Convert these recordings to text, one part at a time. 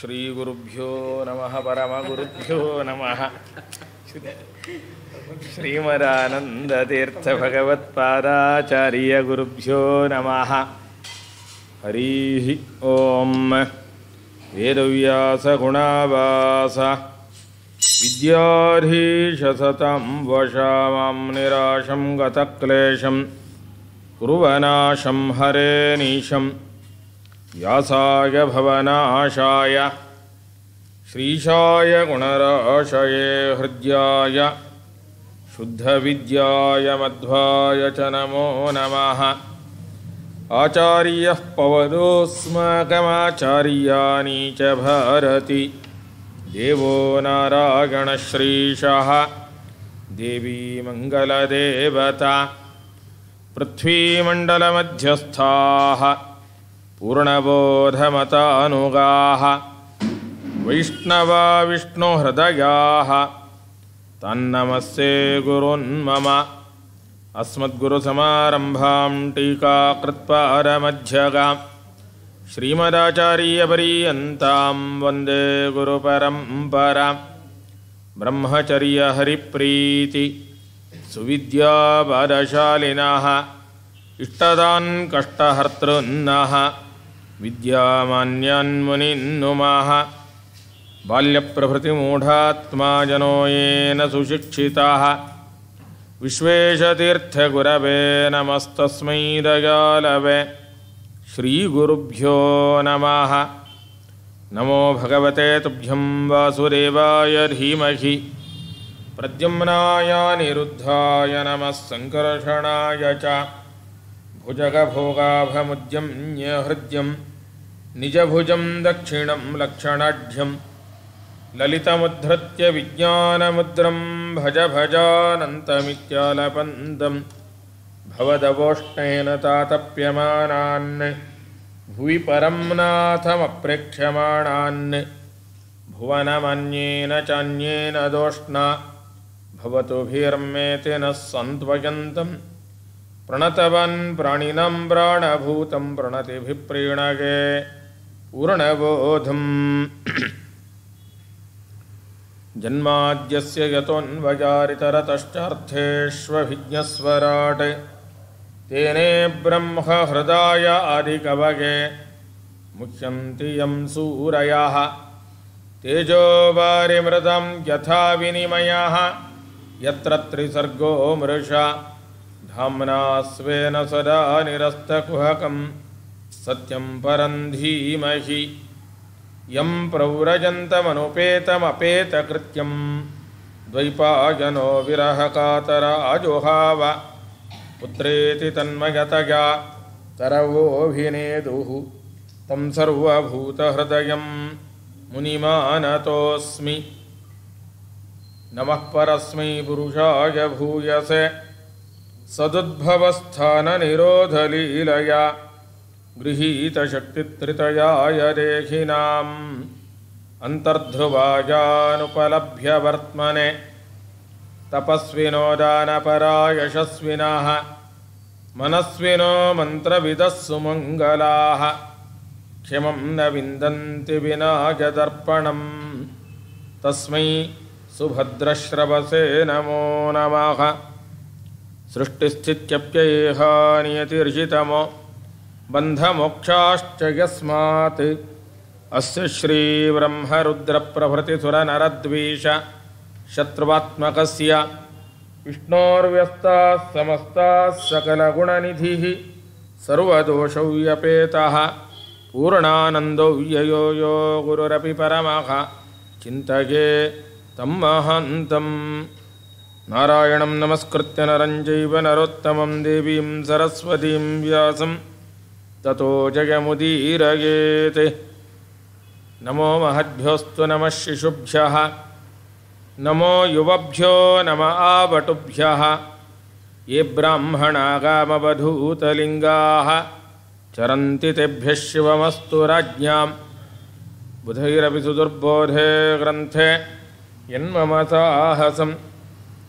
श्रीगुरुभ्यो नमः परमगुरुभ्यो नमः श्रीमदानन्दतीर्थभगवत्पादाचार्यगुरुभ्यो नमः हरिः ॐ वेदव्यासगुणावास विद्याधीशतं वशा निराशं गतक्लेशं कुर्वनाशं हरेनीशम् व्यासाय भवनाशाय श्रीशाय गुणराशये हृद्याय शुद्धविद्याय मध्वाय च नमो नमः आचार्यः पवतोऽस्माकमाचार्याणि च भरति देवो नारायणश्रीशः मंडल पृथ्वीमण्डलमध्यस्थाः पूर्णबोधमतानुगाः अनुगाः वैष्णवाविष्णोहृदयाः तन्नमस्ये गुरुन्मम अस्मद्गुरुसमारम्भां टीका श्रीमदाचार्यपर्यन्तां वन्दे गुरुपरम्परां वन्दे सुविद्यापदशालिनः इष्टदान् कष्टहर्तृन्नः विद्यामान्यान्मुनिन् नुमाः बाल्यप्रभृतिमूढात्मा जनो येन सुशिक्षिताः विश्वेशतीर्थगुरवे नमस्तस्मै दयालवे श्रीगुरुभ्यो नमः नमो भगवते तुभ्यं वासुदेवाय धीमहि प्रद्युम्नाय निरुद्धाय नमः सङ्कर्षणाय च निजभुजं दक्षिणं लक्षणाढ्यं ललितमुद्धृत्य विज्ञानमुद्रं भज भजानन्तमित्यालपन्तं भवदवोष्णेन तातप्यमाणान् भुवि परं नाथमप्रेक्ष्यमाणान् भुवनमन्येन चान्येन अन्येन दोष्णा भवतु भिर्मेति नः प्रणतवन् प्राणिनं प्राणभूतं उर्णवोधं जन्माद्यस्य तेने ब्रह्महृदाय आधिकवगे मुह्यन्ति यं सूरयाः तेजोवारिमृतं यथा विनिमयः यत्र त्रिसर्गो मृषा धाम्ना स्वेन सदा निरस्तकुहकम् सत्यं परं धीमहि यं प्रव्रजन्तमनुपेतमपेतकृत्यं द्वैपायनो विरहकातराजोहाव पुत्रेति तन्मयतया तरवोऽभिनेदुः तं सर्वभूतहृदयं मुनिमानतोऽस्मि नमः परस्मै पुरुषाय भूयसे सदुद्भवस्थाननिरोधलीलया गृहीतशक्तित्रितयाय देहिनाम् अन्तर्धुवाजानुपलभ्य वर्त्मने तपस्विनो मनस्विनो मन्त्रविदः सुमङ्गलाः क्षमं न विन्दन्ति विना तस्मै सुभद्रश्रवसे नमो नमः सृष्टिस्थित्यप्ययेहानियतिर्जितमो बन्धमोक्षाश्च यस्मात् अस्य श्रीब्रह्मरुद्रप्रभृतिधुरनरद्वेष शत्रुवात्मकस्य विष्णोर्व्यस्ताः समस्ताः सकलगुणनिधिः सर्वदोषव्यपेतः पूर्णानन्दो यो गुरुरपि परमः चिन्तये तं महान्तम् नारायणं नमस्कृत्य नरञ्जैव नरोत्तमं देवीं सरस्वतीं व्यासम् ततो जयमुदीरयेत् नमो महद्भ्योऽस्तु नमः शिशुभ्यः नमो युवभ्यो नम आवटुभ्यः ये ब्राह्मणागामवधूतलिङ्गाः चरन्ति तेभ्यः शिवमस्तु राज्ञाम् बुधैरपि सुदुर्बोधे ग्रन्थे यन्ममसाहसं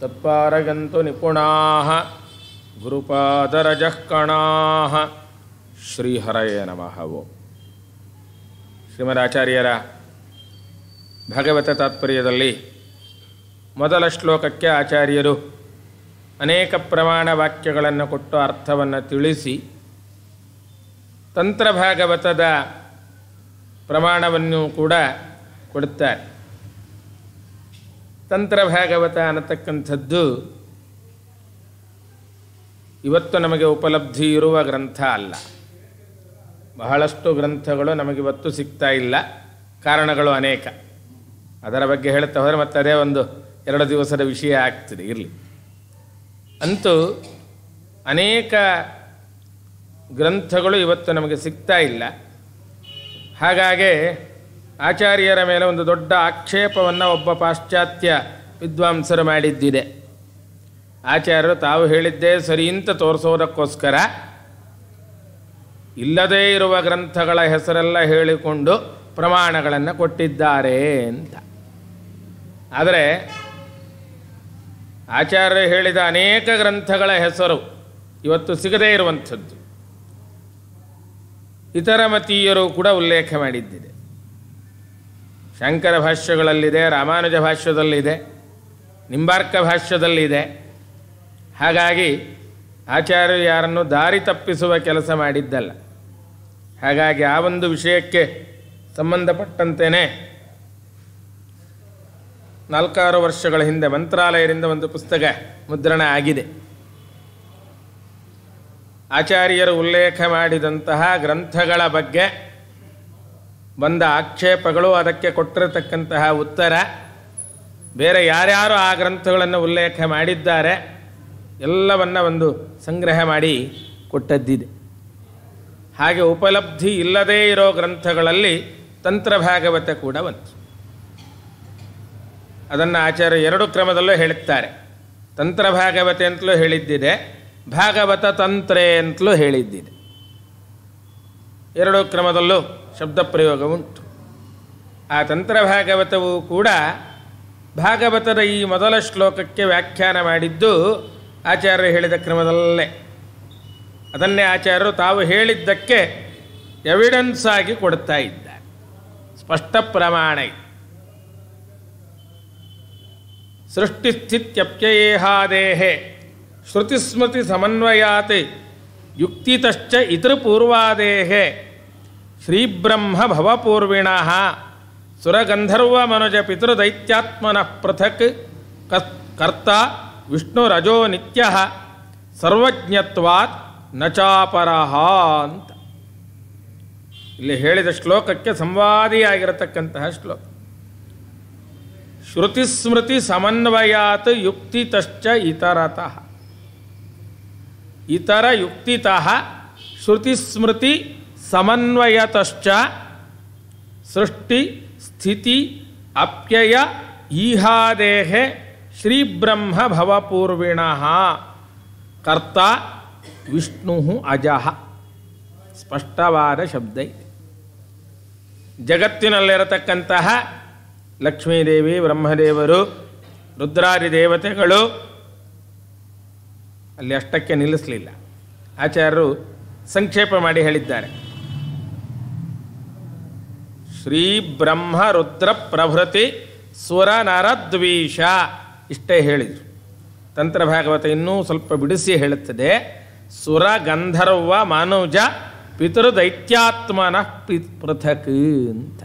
तत्पारयन्तु निपुणाः कणाः ಶ್ರೀಹರಯೇ ನಮಃ ಶ್ರೀಮದಾಚಾರ್ಯರ ಭಾಗವತ ತಾತ್ಪರ್ಯದಲ್ಲಿ ಮೊದಲ ಶ್ಲೋಕಕ್ಕೆ ಆಚಾರ್ಯರು ಅನೇಕ ಪ್ರಮಾಣ ವಾಕ್ಯಗಳನ್ನು ಕೊಟ್ಟು ಅರ್ಥವನ್ನು ತಿಳಿಸಿ ತಂತ್ರ ಭಾಗವತದ ಪ್ರಮಾಣವನ್ನು ಕೂಡ ಕೊಡುತ್ತಾರೆ ತಂತ್ರ ಭಾಗವತ ಅನ್ನತಕ್ಕಂಥದ್ದು ಇವತ್ತು ನಮಗೆ ಉಪಲಬ್ಧಿ ಇರುವ ಗ್ರಂಥ ಅಲ್ಲ ಬಹಳಷ್ಟು ಗ್ರಂಥಗಳು ನಮಗಿವತ್ತು ಸಿಗ್ತಾ ಇಲ್ಲ ಕಾರಣಗಳು ಅನೇಕ ಅದರ ಬಗ್ಗೆ ಹೇಳ್ತಾ ಹೋದರೆ ಮತ್ತೆ ಅದೇ ಒಂದು ಎರಡು ದಿವಸದ ವಿಷಯ ಆಗ್ತದೆ ಇರಲಿ ಅಂತೂ ಅನೇಕ ಗ್ರಂಥಗಳು ಇವತ್ತು ನಮಗೆ ಸಿಗ್ತಾ ಇಲ್ಲ ಹಾಗಾಗಿ ಆಚಾರ್ಯರ ಮೇಲೆ ಒಂದು ದೊಡ್ಡ ಆಕ್ಷೇಪವನ್ನು ಒಬ್ಬ ಪಾಶ್ಚಾತ್ಯ ವಿದ್ವಾಂಸರು ಮಾಡಿದ್ದಿದೆ ಆಚಾರ್ಯರು ತಾವು ಹೇಳಿದ್ದೇ ಸರಿ ಅಂತ ತೋರಿಸೋದಕ್ಕೋಸ್ಕರ ಇಲ್ಲದೇ ಇರುವ ಗ್ರಂಥಗಳ ಹೆಸರೆಲ್ಲ ಹೇಳಿಕೊಂಡು ಪ್ರಮಾಣಗಳನ್ನು ಕೊಟ್ಟಿದ್ದಾರೆ ಅಂತ ಆದರೆ ಆಚಾರ್ಯರು ಹೇಳಿದ ಅನೇಕ ಗ್ರಂಥಗಳ ಹೆಸರು ಇವತ್ತು ಸಿಗದೇ ಇರುವಂಥದ್ದು ಇತರ ಮತೀಯರು ಕೂಡ ಉಲ್ಲೇಖ ಮಾಡಿದ್ದಿದೆ ಶಂಕರ ಭಾಷ್ಯಗಳಲ್ಲಿದೆ ರಾಮಾನುಜ ಭಾಷ್ಯದಲ್ಲಿದೆ ನಿಂಬಾರ್ಕ ಭಾಷ್ಯದಲ್ಲಿದೆ ಹಾಗಾಗಿ ಆಚಾರ್ಯರು ಯಾರನ್ನು ದಾರಿ ತಪ್ಪಿಸುವ ಕೆಲಸ ಮಾಡಿದ್ದಲ್ಲ ಹಾಗಾಗಿ ಆ ಒಂದು ವಿಷಯಕ್ಕೆ ಸಂಬಂಧಪಟ್ಟಂತೆಯೇ ನಾಲ್ಕಾರು ವರ್ಷಗಳ ಹಿಂದೆ ಮಂತ್ರಾಲಯದಿಂದ ಒಂದು ಪುಸ್ತಕ ಮುದ್ರಣ ಆಗಿದೆ ಆಚಾರ್ಯರು ಉಲ್ಲೇಖ ಮಾಡಿದಂತಹ ಗ್ರಂಥಗಳ ಬಗ್ಗೆ ಬಂದ ಆಕ್ಷೇಪಗಳು ಅದಕ್ಕೆ ಕೊಟ್ಟಿರತಕ್ಕಂತಹ ಉತ್ತರ ಬೇರೆ ಯಾರ್ಯಾರು ಆ ಗ್ರಂಥಗಳನ್ನು ಉಲ್ಲೇಖ ಮಾಡಿದ್ದಾರೆ ಎಲ್ಲವನ್ನ ಒಂದು ಸಂಗ್ರಹ ಮಾಡಿ ಕೊಟ್ಟದ್ದಿದೆ ಹಾಗೆ ಉಪಲಬ್ಧಿ ಇಲ್ಲದೇ ಇರೋ ಗ್ರಂಥಗಳಲ್ಲಿ ತಂತ್ರಭಾಗವತ ಕೂಡ ಒಂದು ಅದನ್ನು ಆಚಾರ್ಯ ಎರಡು ಕ್ರಮದಲ್ಲೂ ಹೇಳುತ್ತಾರೆ ತಂತ್ರಭಾಗವತೆ ಅಂತಲೂ ಹೇಳಿದ್ದಿದೆ ಭಾಗವತ ತಂತ್ರೆ ಅಂತಲೂ ಹೇಳಿದ್ದಿದೆ ಎರಡು ಕ್ರಮದಲ್ಲೂ ಶಬ್ದ ಪ್ರಯೋಗ ಉಂಟು ಆ ತಂತ್ರಭಾಗವತವು ಕೂಡ ಭಾಗವತದ ಈ ಮೊದಲ ಶ್ಲೋಕಕ್ಕೆ ವ್ಯಾಖ್ಯಾನ ಮಾಡಿದ್ದು ಆಚಾರ್ಯರು ಹೇಳಿದ ಕ್ರಮದಲ್ಲೇ ಅದನ್ನೇ ಆಚಾರ್ಯರು ತಾವು ಹೇಳಿದ್ದಕ್ಕೆ ಎವಿಡೆನ್ಸ್ ಆಗಿ ಕೊಡ್ತಾ ಇದ್ದಾರೆ ಸ್ಪಷ್ಟ ಪ್ರಮಾಣ ಸೃಷ್ಟಿಸ್ಥಿತ್ಯಪ್ಯಯೇಹಾದೇಹೆ ಶ್ರುತಿಸ್ಮೃತಿ ಸಮನ್ವಯಾತ್ ಯುಕ್ತಿತಶ್ಚ ಪೂರ್ವಾದೇಹೆ ಶ್ರೀಬ್ರಹ್ಮ ಭವಪೂರ್ವಿಣ ಸುರಗಂಧರ್ವ ಮನುಜ ಪಿತೃದೈತ್ಯಾತ್ಮನಃ ಪೃಥಕ್ ಕರ್ತ ವಿಷ್ಣುರಜೋ ನಿತ್ಯ ಸರ್ವಜ್ಞತ್ವಾತ್ ನ ಚಾಪರಹ ಅಂತ ಇಲ್ಲಿ ಹೇಳಿದ ಶ್ಲೋಕಕ್ಕೆ ಸಂವಾದಿಯಾಗಿರತಕ್ಕಂತಹ ಶ್ಲೋಕ ಶ್ರುತಿಸ್ಮೃತಿ ಸಮನ್ವಯಾತ್ ಯುಕ್ತಿತಶ್ಚ ಇತರತಃ ಇತರ ಯುಕ್ತಿತಃ ಶ್ರುತಿಸ್ಮೃತಿ ಸಮನ್ವಯತಶ್ಚ ಸೃಷ್ಟಿ ಸ್ಥಿತಿ ಅಪ್ಯಯ ಈಹಾದೇಹೆ ಶ್ರೀಬ್ರಹ್ಮ ಭವಪೂರ್ವಿಣ ಕರ್ತ ವಿಷ್ಣು ಅಜಃ ಸ್ಪಷ್ಟವಾದ ಶಬ್ದ ಇದೆ ಜಗತ್ತಿನಲ್ಲಿರತಕ್ಕಂತಹ ಲಕ್ಷ್ಮೀದೇವಿ ಬ್ರಹ್ಮದೇವರು ರುದ್ರಾದಿ ದೇವತೆಗಳು ಅಲ್ಲಿ ಅಷ್ಟಕ್ಕೆ ನಿಲ್ಲಿಸಲಿಲ್ಲ ಆಚಾರ್ಯರು ಸಂಕ್ಷೇಪ ಮಾಡಿ ಹೇಳಿದ್ದಾರೆ ಶ್ರೀ ಬ್ರಹ್ಮ ರುದ್ರ ಪ್ರಭೃತಿ ಸ್ವರ ನರದ್ವೀಷ ಇಷ್ಟೇ ಹೇಳಿದರು ತಂತ್ರಭಾಗವತ ಇನ್ನೂ ಸ್ವಲ್ಪ ಬಿಡಿಸಿ ಹೇಳುತ್ತದೆ ಸುರ ಗಂಧರ್ವ ಮಾನವಜ ಪಿತೃ ದೈತ್ಯಾತ್ಮನ ಪಿ ಪೃಥಕ್ ಅಂತ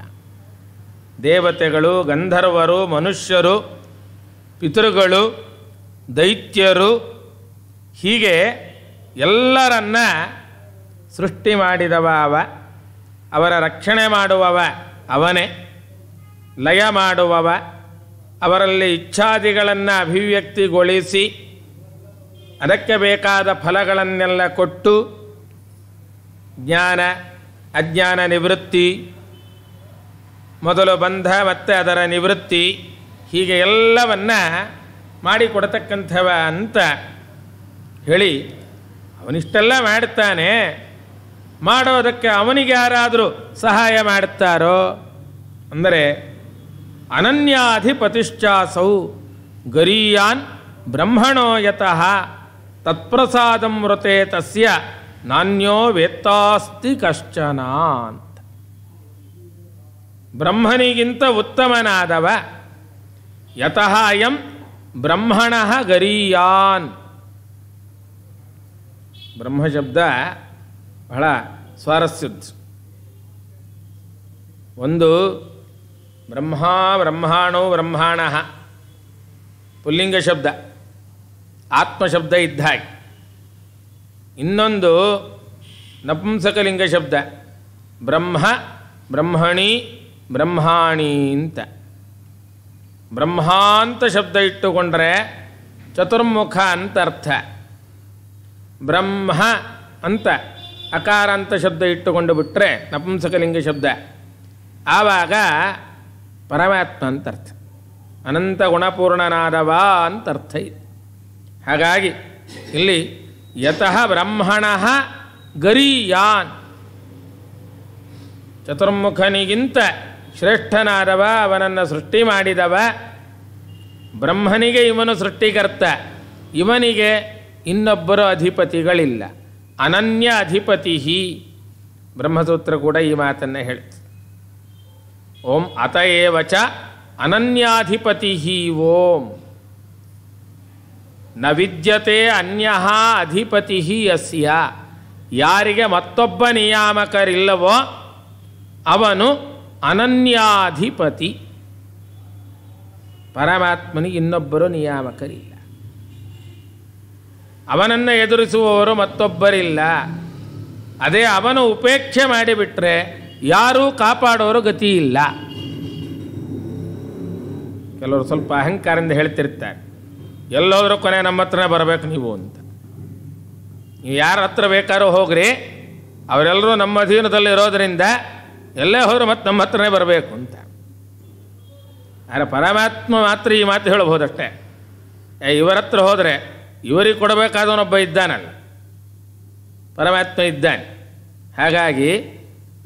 ದೇವತೆಗಳು ಗಂಧರ್ವರು ಮನುಷ್ಯರು ಪಿತೃಗಳು ದೈತ್ಯರು ಹೀಗೆ ಎಲ್ಲರನ್ನ ಸೃಷ್ಟಿ ಮಾಡಿದವ ಅವ ಅವರ ರಕ್ಷಣೆ ಮಾಡುವವ ಅವನೇ ಲಯ ಮಾಡುವವ ಅವರಲ್ಲಿ ಇಚ್ಛಾದಿಗಳನ್ನು ಅಭಿವ್ಯಕ್ತಿಗೊಳಿಸಿ ಅದಕ್ಕೆ ಬೇಕಾದ ಫಲಗಳನ್ನೆಲ್ಲ ಕೊಟ್ಟು ಜ್ಞಾನ ಅಜ್ಞಾನ ನಿವೃತ್ತಿ ಮೊದಲು ಬಂಧ ಮತ್ತು ಅದರ ನಿವೃತ್ತಿ ಹೀಗೆ ಎಲ್ಲವನ್ನು ಮಾಡಿಕೊಡತಕ್ಕಂಥವ ಅಂತ ಹೇಳಿ ಅವನಿಷ್ಟೆಲ್ಲ ಮಾಡ್ತಾನೆ ಮಾಡೋದಕ್ಕೆ ಅವನಿಗೆ ಯಾರಾದರೂ ಸಹಾಯ ಮಾಡುತ್ತಾರೋ ಅಂದರೆ ಅನನ್ಯಾಧಿಪತಿಶ್ಚಾಸೌ ಗರೀಯಾನ್ ಬ್ರಹ್ಮಣೋ ಯತಃ ತತ್ಪ್ರಸಾದಂ ವೃತೆ ತಸ್ಯ ನಾನ್ಯೋ ವೇತ್ತಾಸ್ತಿ ಕಶ್ಚನ ಅಂತ ಬ್ರಹ್ಮನಿಗಿಂತ ಉತ್ತಮನಾದವ ಯತಃ ಅಯಂ ಬ್ರಹ್ಮಣ ಗರೀಯಾನ್ ಬ್ರಹ್ಮಶಬ್ದ ಬಹಳ ಸ್ವಾರಸ್ಯದ್ದು ಒಂದು ಬ್ರಹ್ಮ ಬ್ರಹ್ಮಾಣೋ ಬ್ರಹ್ಮಾಣ ಪುಲ್ಲಿಂಗ ಶಬ್ದ ಆತ್ಮಶಬ್ದ ಇದ್ದ ಹಾಗೆ ಇನ್ನೊಂದು ನಪುಂಸಕಲಿಂಗ ಶಬ್ದ ಬ್ರಹ್ಮ ಬ್ರಹ್ಮಣಿ ಬ್ರಹ್ಮಾಣಿ ಅಂತ ಬ್ರಹ್ಮಾಂತ ಶಬ್ದ ಇಟ್ಟುಕೊಂಡ್ರೆ ಚತುರ್ಮುಖ ಅಂತ ಅರ್ಥ ಬ್ರಹ್ಮ ಅಂತ ಅಕಾರಾಂತ ಶಬ್ದ ಇಟ್ಟುಕೊಂಡು ಬಿಟ್ಟರೆ ನಪುಂಸಕಲಿಂಗ ಶಬ್ದ ಆವಾಗ ಪರಮಾತ್ಮ ಅಂತ ಅರ್ಥ ಅನಂತ ಗುಣಪೂರ್ಣನಾದವ ಅಂತ ಅರ್ಥ ಇದೆ ಹಾಗಾಗಿ ಇಲ್ಲಿ ಯತಃ ಬ್ರಹ್ಮಣಃ ಗರಿಯಾನ್ ಚತುರ್ಮುಖನಿಗಿಂತ ಶ್ರೇಷ್ಠನಾದವ ಅವನನ್ನು ಸೃಷ್ಟಿ ಮಾಡಿದವ ಬ್ರಹ್ಮನಿಗೆ ಇವನು ಸೃಷ್ಟಿಕರ್ತ ಇವನಿಗೆ ಇನ್ನೊಬ್ಬರು ಅಧಿಪತಿಗಳಿಲ್ಲ ಅನನ್ಯ ಅಧಿಪತಿ ಬ್ರಹ್ಮಸೂತ್ರ ಕೂಡ ಈ ಮಾತನ್ನೇ ಹೇಳುತ್ತೆ ಓಂ ಅತಏವ ಚ ಅನನ್ಯಾಧಿಪತಿ ಓಂ ನ ವಿದ್ಯತೆ ಅನ್ಯ ಅಧಿಪತಿ ಅಸ್ಯ ಯಾರಿಗೆ ಮತ್ತೊಬ್ಬ ನಿಯಾಮಕರಿಲ್ಲವೋ ಅವನು ಅನನ್ಯಾಧಿಪತಿ ಪರಮಾತ್ಮನಿಗೆ ಇನ್ನೊಬ್ಬರು ನಿಯಾಮಕರಿಲ್ಲ ಅವನನ್ನು ಎದುರಿಸುವವರು ಮತ್ತೊಬ್ಬರಿಲ್ಲ ಅದೇ ಅವನು ಉಪೇಕ್ಷೆ ಮಾಡಿಬಿಟ್ರೆ ಯಾರೂ ಕಾಪಾಡೋರು ಗತಿ ಇಲ್ಲ ಕೆಲವರು ಸ್ವಲ್ಪ ಅಹಂಕಾರದಿಂದ ಹೇಳ್ತಿರ್ತಾರೆ ಎಲ್ಲೋದ್ರೂ ಕೊನೆ ನಮ್ಮ ಹತ್ರನೇ ಬರಬೇಕು ನೀವು ಅಂತ ನೀವು ಯಾರ ಹತ್ರ ಬೇಕಾದ್ರೂ ಹೋಗ್ರಿ ಅವರೆಲ್ಲರೂ ನಮ್ಮ ಅಧೀನದಲ್ಲಿ ಇರೋದರಿಂದ ಎಲ್ಲೇ ಹೋದ್ರು ಮತ್ತೆ ನಮ್ಮ ಹತ್ರನೇ ಬರಬೇಕು ಅಂತ ಆದರೆ ಪರಮಾತ್ಮ ಮಾತ್ರ ಈ ಮಾತು ಏ ಇವರ ಹತ್ರ ಹೋದರೆ ಇವರಿಗೆ ಕೊಡಬೇಕಾದವನೊಬ್ಬ ಇದ್ದಾನಲ್ಲ ಪರಮಾತ್ಮ ಇದ್ದಾನೆ ಹಾಗಾಗಿ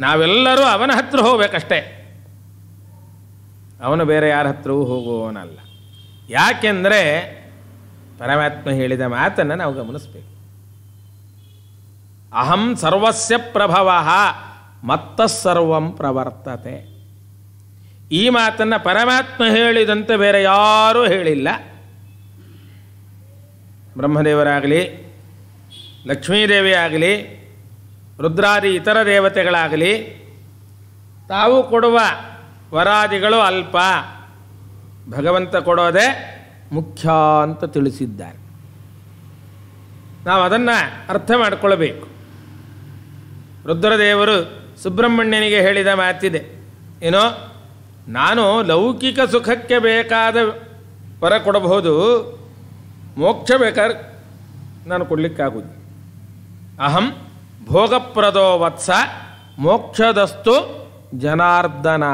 ನಾವೆಲ್ಲರೂ ಅವನ ಹತ್ರ ಹೋಗಬೇಕಷ್ಟೇ ಅವನು ಬೇರೆ ಯಾರ ಹತ್ರವೂ ಹೋಗುವವನಲ್ಲ ಯಾಕೆಂದರೆ ಪರಮಾತ್ಮ ಹೇಳಿದ ಮಾತನ್ನು ನಾವು ಗಮನಿಸ್ಬೇಕು ಅಹಂ ಸರ್ವಸ್ಯ ಪ್ರಭವ ಮತ್ತ ಸರ್ವಂ ಪ್ರವರ್ತತೆ ಈ ಮಾತನ್ನು ಪರಮಾತ್ಮ ಹೇಳಿದಂತೆ ಬೇರೆ ಯಾರೂ ಹೇಳಿಲ್ಲ ಬ್ರಹ್ಮದೇವರಾಗಲಿ ಲಕ್ಷ್ಮೀದೇವಿಯಾಗಲಿ ಆಗಲಿ ರುದ್ರಾದಿ ಇತರ ದೇವತೆಗಳಾಗಲಿ ತಾವು ಕೊಡುವ ವರಾದಿಗಳು ಅಲ್ಪ ಭಗವಂತ ಕೊಡೋದೇ ಮುಖ್ಯ ಅಂತ ತಿಳಿಸಿದ್ದಾರೆ ನಾವು ಅದನ್ನು ಅರ್ಥ ಮಾಡಿಕೊಳ್ಳಬೇಕು ರುದ್ರದೇವರು ಸುಬ್ರಹ್ಮಣ್ಯನಿಗೆ ಹೇಳಿದ ಮಾತಿದೆ ಏನೋ ನಾನು ಲೌಕಿಕ ಸುಖಕ್ಕೆ ಬೇಕಾದ ವರ ಕೊಡಬಹುದು ಮೋಕ್ಷ ಬೇಕಾದ್ರೆ ನಾನು ಕೊಡಲಿಕ್ಕಾಗುವುದು ಅಹಂ ಭೋಗಪ್ರದೋ ವತ್ಸ ಮೋಕ್ಷದಸ್ತು ಜನಾರ್ದನ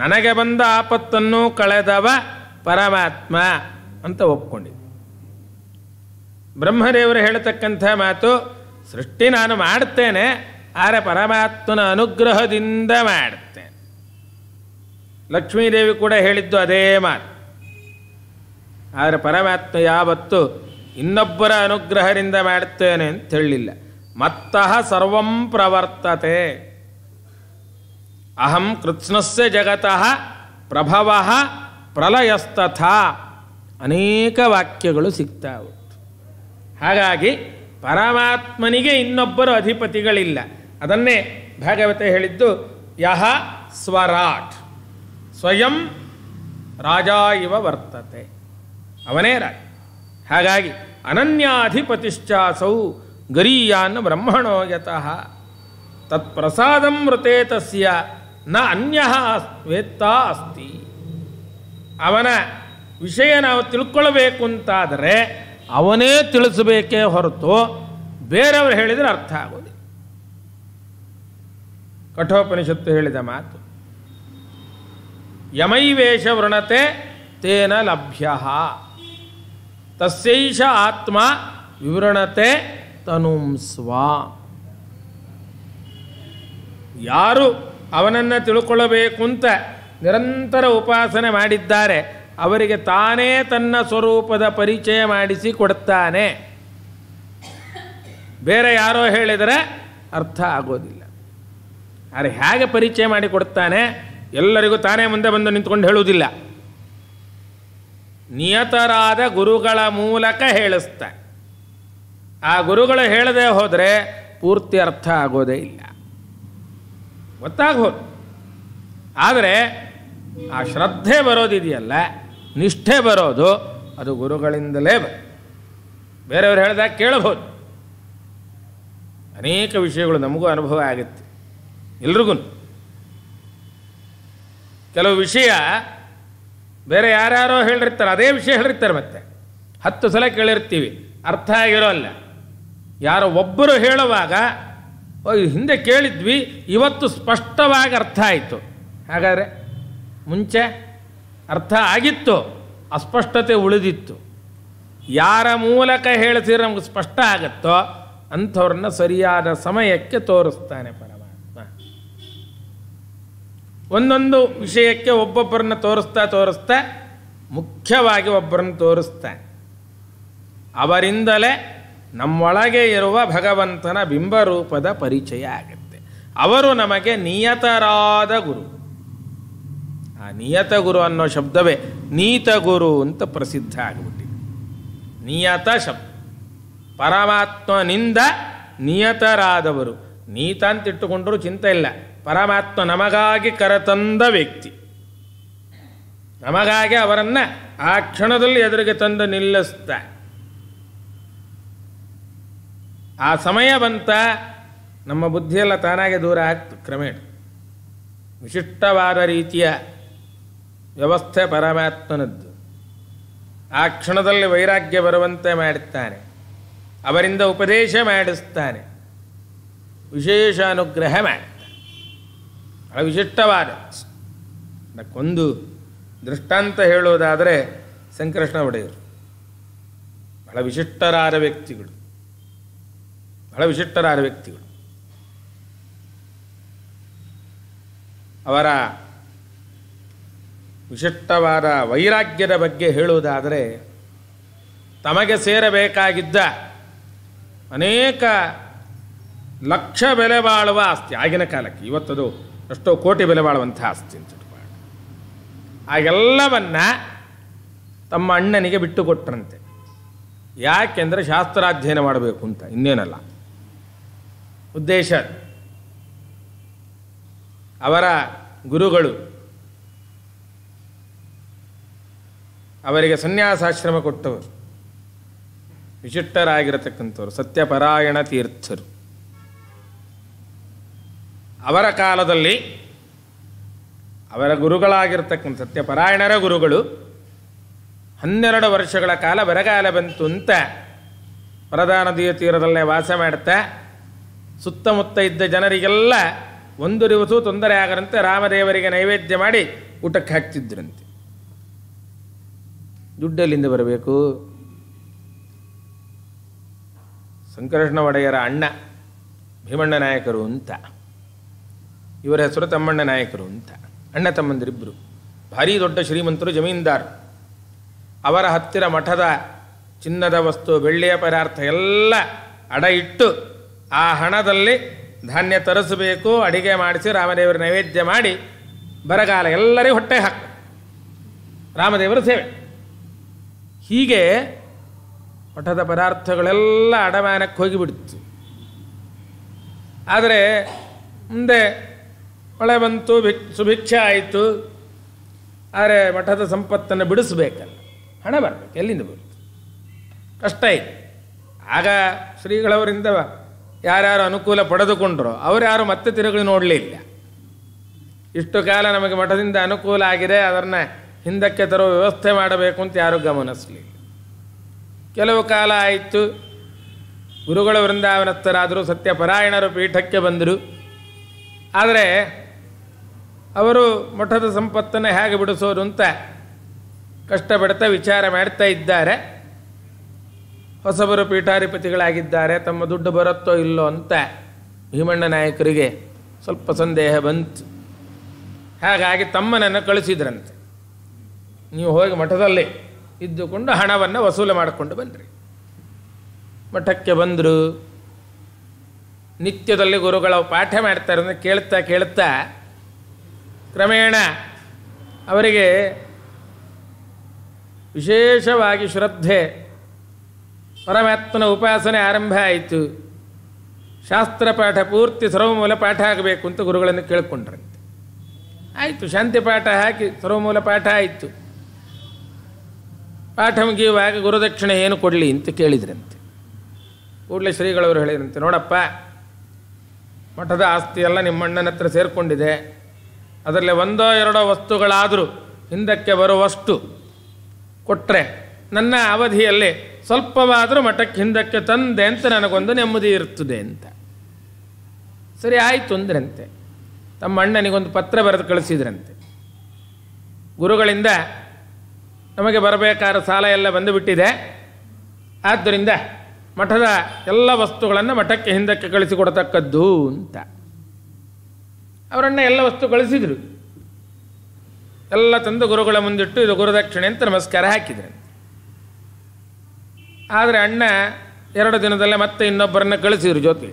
ನನಗೆ ಬಂದ ಆಪತ್ತನ್ನು ಕಳೆದವ ಪರಮಾತ್ಮ ಅಂತ ಒಪ್ಕೊಂಡಿದ್ದೆ ಬ್ರಹ್ಮದೇವರು ಹೇಳತಕ್ಕಂಥ ಮಾತು ಸೃಷ್ಟಿ ನಾನು ಮಾಡ್ತೇನೆ ಆದರೆ ಪರಮಾತ್ಮನ ಅನುಗ್ರಹದಿಂದ ಮಾಡ್ತೇನೆ ಲಕ್ಷ್ಮೀದೇವಿ ಕೂಡ ಹೇಳಿದ್ದು ಅದೇ ಮಾತು ಆದರೆ ಪರಮಾತ್ಮ ಯಾವತ್ತು ಇನ್ನೊಬ್ಬರ ಅನುಗ್ರಹದಿಂದ ಮಾಡ್ತೇನೆ ಅಂತ ಹೇಳಲಿಲ್ಲ ಮತ್ತಃ ಸರ್ವಂ ಪ್ರವರ್ತತೆ ಅಹಂ ಕೃತ್ಸ್ನಸ್ಯ ಜಗತಃ ಪ್ರಭವ ಪ್ರಲಯಸ್ತಥ ಅನೇಕ ವಾಕ್ಯಗಳು ಸಿಗ್ತಾವು ಹಾಗಾಗಿ ಪರಮಾತ್ಮನಿಗೆ ಇನ್ನೊಬ್ಬರು ಅಧಿಪತಿಗಳಿಲ್ಲ ಅದನ್ನೇ ಭಾಗವತ ಹೇಳಿದ್ದು ಯಹ ಸ್ವರಾಟ್ ಸ್ವಯಂ ರಾಜ ಇವ ವರ್ತತೆ ಅವನೇ ರಾಜ ಹಾಗಾಗಿ ಅನನ್ಯಾಧಿಪತಿಶ್ಚಾಸೌ ಗರೀಯಾನ್ ಬ್ರಹ್ಮಣೋ ಯತಃ ತತ್ಪ್ರಸಾದಂ ಮೃತೆ ತಸ್ಯ ನ ಅನ್ಯ ವೇತ್ತ ಅಸ್ತಿ ಅವನ ವಿಷಯ ನಾವು ತಿಳ್ಕೊಳ್ಬೇಕು ಅಂತಾದರೆ ಅವನೇ ತಿಳಿಸಬೇಕೇ ಹೊರತು ಬೇರೆಯವರು ಹೇಳಿದರೆ ಅರ್ಥ ಆಗೋದಿಲ್ಲ ಕಠೋಪನಿಷತ್ತು ಹೇಳಿದ ಮಾತು ಯಮೈವೇಷ ವೃಣತೆ ತೇನ ಲಭ್ಯ ತಸ್ಯೈಷ ಆತ್ಮ ವಿವರಣತೆ ತನುಂಸ್ವ ಯಾರು ಅವನನ್ನು ತಿಳ್ಕೊಳ್ಳಬೇಕು ಅಂತ ನಿರಂತರ ಉಪಾಸನೆ ಮಾಡಿದ್ದಾರೆ ಅವರಿಗೆ ತಾನೇ ತನ್ನ ಸ್ವರೂಪದ ಪರಿಚಯ ಮಾಡಿಸಿ ಕೊಡ್ತಾನೆ ಬೇರೆ ಯಾರೋ ಹೇಳಿದರೆ ಅರ್ಥ ಆಗೋದಿಲ್ಲ ಆದರೆ ಹೇಗೆ ಪರಿಚಯ ಮಾಡಿಕೊಡ್ತಾನೆ ಎಲ್ಲರಿಗೂ ತಾನೇ ಮುಂದೆ ಬಂದು ನಿಂತ್ಕೊಂಡು ಹೇಳುವುದಿಲ್ಲ ನಿಯತರಾದ ಗುರುಗಳ ಮೂಲಕ ಹೇಳಿಸ್ತಾರೆ ಆ ಗುರುಗಳು ಹೇಳದೆ ಹೋದರೆ ಪೂರ್ತಿ ಅರ್ಥ ಆಗೋದೇ ಇಲ್ಲ ಗೊತ್ತಾಗ್ಬೋದು ಆದರೆ ಆ ಶ್ರದ್ಧೆ ಬರೋದಿದೆಯಲ್ಲ ನಿಷ್ಠೆ ಬರೋದು ಅದು ಗುರುಗಳಿಂದಲೇ ಬರ ಬೇರೆಯವ್ರು ಹೇಳಿದಾಗ ಕೇಳಬಹುದು ಅನೇಕ ವಿಷಯಗಳು ನಮಗೂ ಅನುಭವ ಆಗುತ್ತೆ ಎಲ್ರಿಗೂ ಕೆಲವು ವಿಷಯ ಬೇರೆ ಯಾರ್ಯಾರೋ ಹೇಳಿರ್ತಾರೆ ಅದೇ ವಿಷಯ ಹೇಳಿರ್ತಾರೆ ಮತ್ತೆ ಹತ್ತು ಸಲ ಕೇಳಿರ್ತೀವಿ ಅರ್ಥ ಆಗಿರೋಲ್ಲ ಯಾರೋ ಒಬ್ಬರು ಹೇಳುವಾಗ ಹಿಂದೆ ಕೇಳಿದ್ವಿ ಇವತ್ತು ಸ್ಪಷ್ಟವಾಗಿ ಅರ್ಥ ಆಯಿತು ಹಾಗಾದರೆ ಮುಂಚೆ ಅರ್ಥ ಆಗಿತ್ತು ಅಸ್ಪಷ್ಟತೆ ಉಳಿದಿತ್ತು ಯಾರ ಮೂಲಕ ಹೇಳಿದ್ರೆ ನಮ್ಗೆ ಸ್ಪಷ್ಟ ಆಗುತ್ತೋ ಅಂಥವ್ರನ್ನ ಸರಿಯಾದ ಸಮಯಕ್ಕೆ ತೋರಿಸ್ತಾನೆ ಒಂದೊಂದು ವಿಷಯಕ್ಕೆ ಒಬ್ಬೊಬ್ಬರನ್ನ ತೋರಿಸ್ತಾ ತೋರಿಸ್ತಾ ಮುಖ್ಯವಾಗಿ ಒಬ್ಬರನ್ನು ತೋರಿಸ್ತಾನೆ ಅವರಿಂದಲೇ ನಮ್ಮೊಳಗೆ ಇರುವ ಭಗವಂತನ ಬಿಂಬರೂಪದ ಪರಿಚಯ ಆಗುತ್ತೆ ಅವರು ನಮಗೆ ನಿಯತರಾದ ಗುರು ಆ ನಿಯತ ಗುರು ಅನ್ನೋ ಶಬ್ದವೇ ನೀತ ಗುರು ಅಂತ ಪ್ರಸಿದ್ಧ ಆಗಿಬಿಟ್ಟಿದೆ ನಿಯತ ಶಬ್ದ ಪರಮಾತ್ಮನಿಂದ ನಿಯತರಾದವರು ನೀತ ಅಂತಿಟ್ಟುಕೊಂಡರೂ ಚಿಂತೆ ಇಲ್ಲ ಪರಮಾತ್ಮ ನಮಗಾಗಿ ಕರೆತಂದ ವ್ಯಕ್ತಿ ನಮಗಾಗಿ ಅವರನ್ನು ಆ ಕ್ಷಣದಲ್ಲಿ ಎದುರಿಗೆ ತಂದು ನಿಲ್ಲಿಸ್ತ ಆ ಸಮಯ ಬಂತ ನಮ್ಮ ಬುದ್ಧಿಯೆಲ್ಲ ತಾನಾಗೆ ದೂರ ಆಗ್ತು ಕ್ರಮೇಣ ವಿಶಿಷ್ಟವಾದ ರೀತಿಯ ವ್ಯವಸ್ಥೆ ಪರಮಾತ್ಮನದ್ದು ಆ ಕ್ಷಣದಲ್ಲಿ ವೈರಾಗ್ಯ ಬರುವಂತೆ ಮಾಡುತ್ತಾನೆ ಅವರಿಂದ ಉಪದೇಶ ಮಾಡಿಸ್ತಾನೆ ವಿಶೇಷ ಅನುಗ್ರಹ ಮಾಡಿ ಬಹಳ ವಿಶಿಷ್ಟವಾದ ಅದಕ್ಕೊಂದು ದೃಷ್ಟಾಂತ ಹೇಳೋದಾದರೆ ಸಂಕೃಷ್ಣ ಒಡೆಯರು ಬಹಳ ವಿಶಿಷ್ಟರಾದ ವ್ಯಕ್ತಿಗಳು ಬಹಳ ವಿಶಿಷ್ಟರಾದ ವ್ಯಕ್ತಿಗಳು ಅವರ ವಿಶಿಷ್ಟವಾದ ವೈರಾಗ್ಯದ ಬಗ್ಗೆ ಹೇಳುವುದಾದರೆ ತಮಗೆ ಸೇರಬೇಕಾಗಿದ್ದ ಅನೇಕ ಲಕ್ಷ ಬೆಲೆ ಬಾಳುವ ಆಸ್ತಿ ಆಗಿನ ಕಾಲಕ್ಕೆ ಇವತ್ತದು ಎಷ್ಟೋ ಕೋಟಿ ಬೆಲೆ ಬಾಳುವಂಥ ಆಸ್ತಿ ಅಂತ ಆಗೆಲ್ಲವನ್ನ ತಮ್ಮ ಅಣ್ಣನಿಗೆ ಬಿಟ್ಟು ಕೊಟ್ಟರಂತೆ ಯಾಕೆಂದರೆ ಶಾಸ್ತ್ರಾಧ್ಯಯನ ಮಾಡಬೇಕು ಅಂತ ಇನ್ನೇನಲ್ಲ ಉದ್ದೇಶ ಅವರ ಗುರುಗಳು ಅವರಿಗೆ ಸನ್ಯಾಸಾಶ್ರಮ ಕೊಟ್ಟವರು ವಿಶಿಷ್ಟರಾಗಿರತಕ್ಕಂಥವ್ರು ಸತ್ಯಪರಾಯಣ ತೀರ್ಥರು ಅವರ ಕಾಲದಲ್ಲಿ ಅವರ ಗುರುಗಳಾಗಿರ್ತಕ್ಕಂಥ ಸತ್ಯಪರಾಯಣರ ಗುರುಗಳು ಹನ್ನೆರಡು ವರ್ಷಗಳ ಕಾಲ ಬರಗಾಲ ಬಂತು ಅಂತ ವರದಾ ನದಿಯ ತೀರದಲ್ಲೇ ವಾಸ ಮಾಡ್ತಾ ಸುತ್ತಮುತ್ತ ಇದ್ದ ಜನರಿಗೆಲ್ಲ ಒಂದು ದಿವಸ ತೊಂದರೆ ಆಗರಂತೆ ರಾಮದೇವರಿಗೆ ನೈವೇದ್ಯ ಮಾಡಿ ಊಟಕ್ಕೆ ಹಾಕ್ತಿದ್ರಂತೆ ದುಡ್ಡಲ್ಲಿಂದ ಬರಬೇಕು ಸಂಕೃಷ್ಣ ಒಡೆಯರ ಅಣ್ಣ ಭೀಮಣ್ಣ ನಾಯಕರು ಅಂತ ಇವರ ಹೆಸರು ತಮ್ಮಣ್ಣ ನಾಯಕರು ಅಂತ ಅಣ್ಣ ತಮ್ಮಂದಿರಿಬ್ಬರು ಭಾರೀ ದೊಡ್ಡ ಶ್ರೀಮಂತರು ಜಮೀನ್ದಾರ್ ಅವರ ಹತ್ತಿರ ಮಠದ ಚಿನ್ನದ ವಸ್ತು ಬೆಳ್ಳಿಯ ಪದಾರ್ಥ ಎಲ್ಲ ಅಡ ಇಟ್ಟು ಆ ಹಣದಲ್ಲಿ ಧಾನ್ಯ ತರಿಸಬೇಕು ಅಡಿಗೆ ಮಾಡಿಸಿ ರಾಮದೇವರ ನೈವೇದ್ಯ ಮಾಡಿ ಬರಗಾಲ ಎಲ್ಲರಿಗೂ ಹೊಟ್ಟೆ ಹಾಕಿ ರಾಮದೇವರ ಸೇವೆ ಹೀಗೆ ಮಠದ ಪದಾರ್ಥಗಳೆಲ್ಲ ಅಡಮಾನಕ್ಕೆ ಹೋಗಿಬಿಡ್ತು ಆದರೆ ಮುಂದೆ ಮಳೆ ಬಂತು ಭಿಕ್ ಸುಭಿಕ್ಷೆ ಆಯಿತು ಆದರೆ ಮಠದ ಸಂಪತ್ತನ್ನು ಬಿಡಿಸ್ಬೇಕಲ್ಲ ಹಣ ಬರಬೇಕು ಎಲ್ಲಿಂದ ಬರುತ್ತೆ ಕಷ್ಟ ಇದೆ ಆಗ ಶ್ರೀಗಳವರಿಂದ ಯಾರ್ಯಾರು ಅನುಕೂಲ ಪಡೆದುಕೊಂಡ್ರೋ ಅವರು ಯಾರು ಮತ್ತೆ ತಿರುಗಿ ನೋಡಲಿಲ್ಲ ಇಷ್ಟು ಕಾಲ ನಮಗೆ ಮಠದಿಂದ ಅನುಕೂಲ ಆಗಿದೆ ಅದನ್ನು ಹಿಂದಕ್ಕೆ ತರುವ ವ್ಯವಸ್ಥೆ ಮಾಡಬೇಕು ಅಂತ ಯಾರೂ ಗಮನಿಸಲಿಲ್ಲ ಕೆಲವು ಕಾಲ ಆಯಿತು ಗುರುಗಳು ವೃಂದಾವನಸ್ಥರಾದರು ಸತ್ಯಪರಾಯಣರು ಪೀಠಕ್ಕೆ ಬಂದರು ಆದರೆ ಅವರು ಮಠದ ಸಂಪತ್ತನ್ನು ಹೇಗೆ ಬಿಡಿಸೋರು ಅಂತ ಕಷ್ಟಪಡ್ತಾ ವಿಚಾರ ಮಾಡ್ತಾ ಇದ್ದಾರೆ ಹೊಸಬರು ಪೀಠಾಧಿಪತಿಗಳಾಗಿದ್ದಾರೆ ತಮ್ಮ ದುಡ್ಡು ಬರುತ್ತೋ ಇಲ್ಲೋ ಅಂತ ಭೀಮಣ್ಣ ನಾಯಕರಿಗೆ ಸ್ವಲ್ಪ ಸಂದೇಹ ಬಂತು ಹಾಗಾಗಿ ತಮ್ಮನನ್ನು ಕಳಿಸಿದ್ರಂತೆ ನೀವು ಹೋಗಿ ಮಠದಲ್ಲಿ ಇದ್ದುಕೊಂಡು ಹಣವನ್ನು ವಸೂಲಿ ಮಾಡಿಕೊಂಡು ಬನ್ನಿರಿ ಮಠಕ್ಕೆ ಬಂದರು ನಿತ್ಯದಲ್ಲಿ ಗುರುಗಳು ಪಾಠ ಮಾಡ್ತಾರೆ ಕೇಳ್ತಾ ಕೇಳ್ತಾ ಕ್ರಮೇಣ ಅವರಿಗೆ ವಿಶೇಷವಾಗಿ ಶ್ರದ್ಧೆ ಪರಮಾತ್ಮನ ಉಪಾಸನೆ ಆರಂಭ ಆಯಿತು ಶಾಸ್ತ್ರ ಪಾಠ ಪೂರ್ತಿ ಸರ್ವಮೂಲ ಪಾಠ ಆಗಬೇಕು ಅಂತ ಗುರುಗಳನ್ನು ಕೇಳಿಕೊಂಡ್ರಂತೆ ಆಯಿತು ಶಾಂತಿ ಪಾಠ ಹಾಕಿ ಸರ್ವಮೂಲ ಪಾಠ ಆಯಿತು ಪಾಠ ಮುಗಿಯುವಾಗ ಗುರುದಕ್ಷಿಣೆ ಏನು ಕೊಡಲಿ ಅಂತ ಕೇಳಿದ್ರಂತೆ ಕೂಡಲೇ ಶ್ರೀಗಳವರು ಹೇಳಿದ್ರಂತೆ ನೋಡಪ್ಪ ಮಠದ ಆಸ್ತಿ ಎಲ್ಲ ನಿಮ್ಮಣ್ಣನ ಹತ್ರ ಸೇರಿಕೊಂಡಿದೆ ಅದರಲ್ಲಿ ಒಂದೋ ಎರಡೋ ವಸ್ತುಗಳಾದರೂ ಹಿಂದಕ್ಕೆ ಬರುವಷ್ಟು ಕೊಟ್ಟರೆ ನನ್ನ ಅವಧಿಯಲ್ಲಿ ಸ್ವಲ್ಪವಾದರೂ ಮಠಕ್ಕೆ ಹಿಂದಕ್ಕೆ ತಂದೆ ಅಂತ ನನಗೊಂದು ನೆಮ್ಮದಿ ಇರ್ತದೆ ಅಂತ ಸರಿ ಆಯಿತು ಅಂದ್ರಂತೆ ತಮ್ಮ ಅಣ್ಣನಿಗೊಂದು ಪತ್ರ ಬರೆದು ಕಳಿಸಿದ್ರಂತೆ ಗುರುಗಳಿಂದ ನಮಗೆ ಬರಬೇಕಾದ ಸಾಲ ಎಲ್ಲ ಬಂದುಬಿಟ್ಟಿದೆ ಆದ್ದರಿಂದ ಮಠದ ಎಲ್ಲ ವಸ್ತುಗಳನ್ನು ಮಠಕ್ಕೆ ಹಿಂದಕ್ಕೆ ಕಳಿಸಿಕೊಡತಕ್ಕದ್ದು ಅಂತ ಅವರನ್ನ ಎಲ್ಲ ವಸ್ತು ಕಳಿಸಿದರು ಎಲ್ಲ ತಂದು ಗುರುಗಳ ಮುಂದಿಟ್ಟು ಇದು ಗುರುದಕ್ಷಿಣೆ ಅಂತ ನಮಸ್ಕಾರ ಹಾಕಿದರೆ ಆದರೆ ಅಣ್ಣ ಎರಡು ದಿನದಲ್ಲೇ ಮತ್ತೆ ಇನ್ನೊಬ್ಬರನ್ನ ಕಳಿಸಿದ್ರು ಜೊತೆ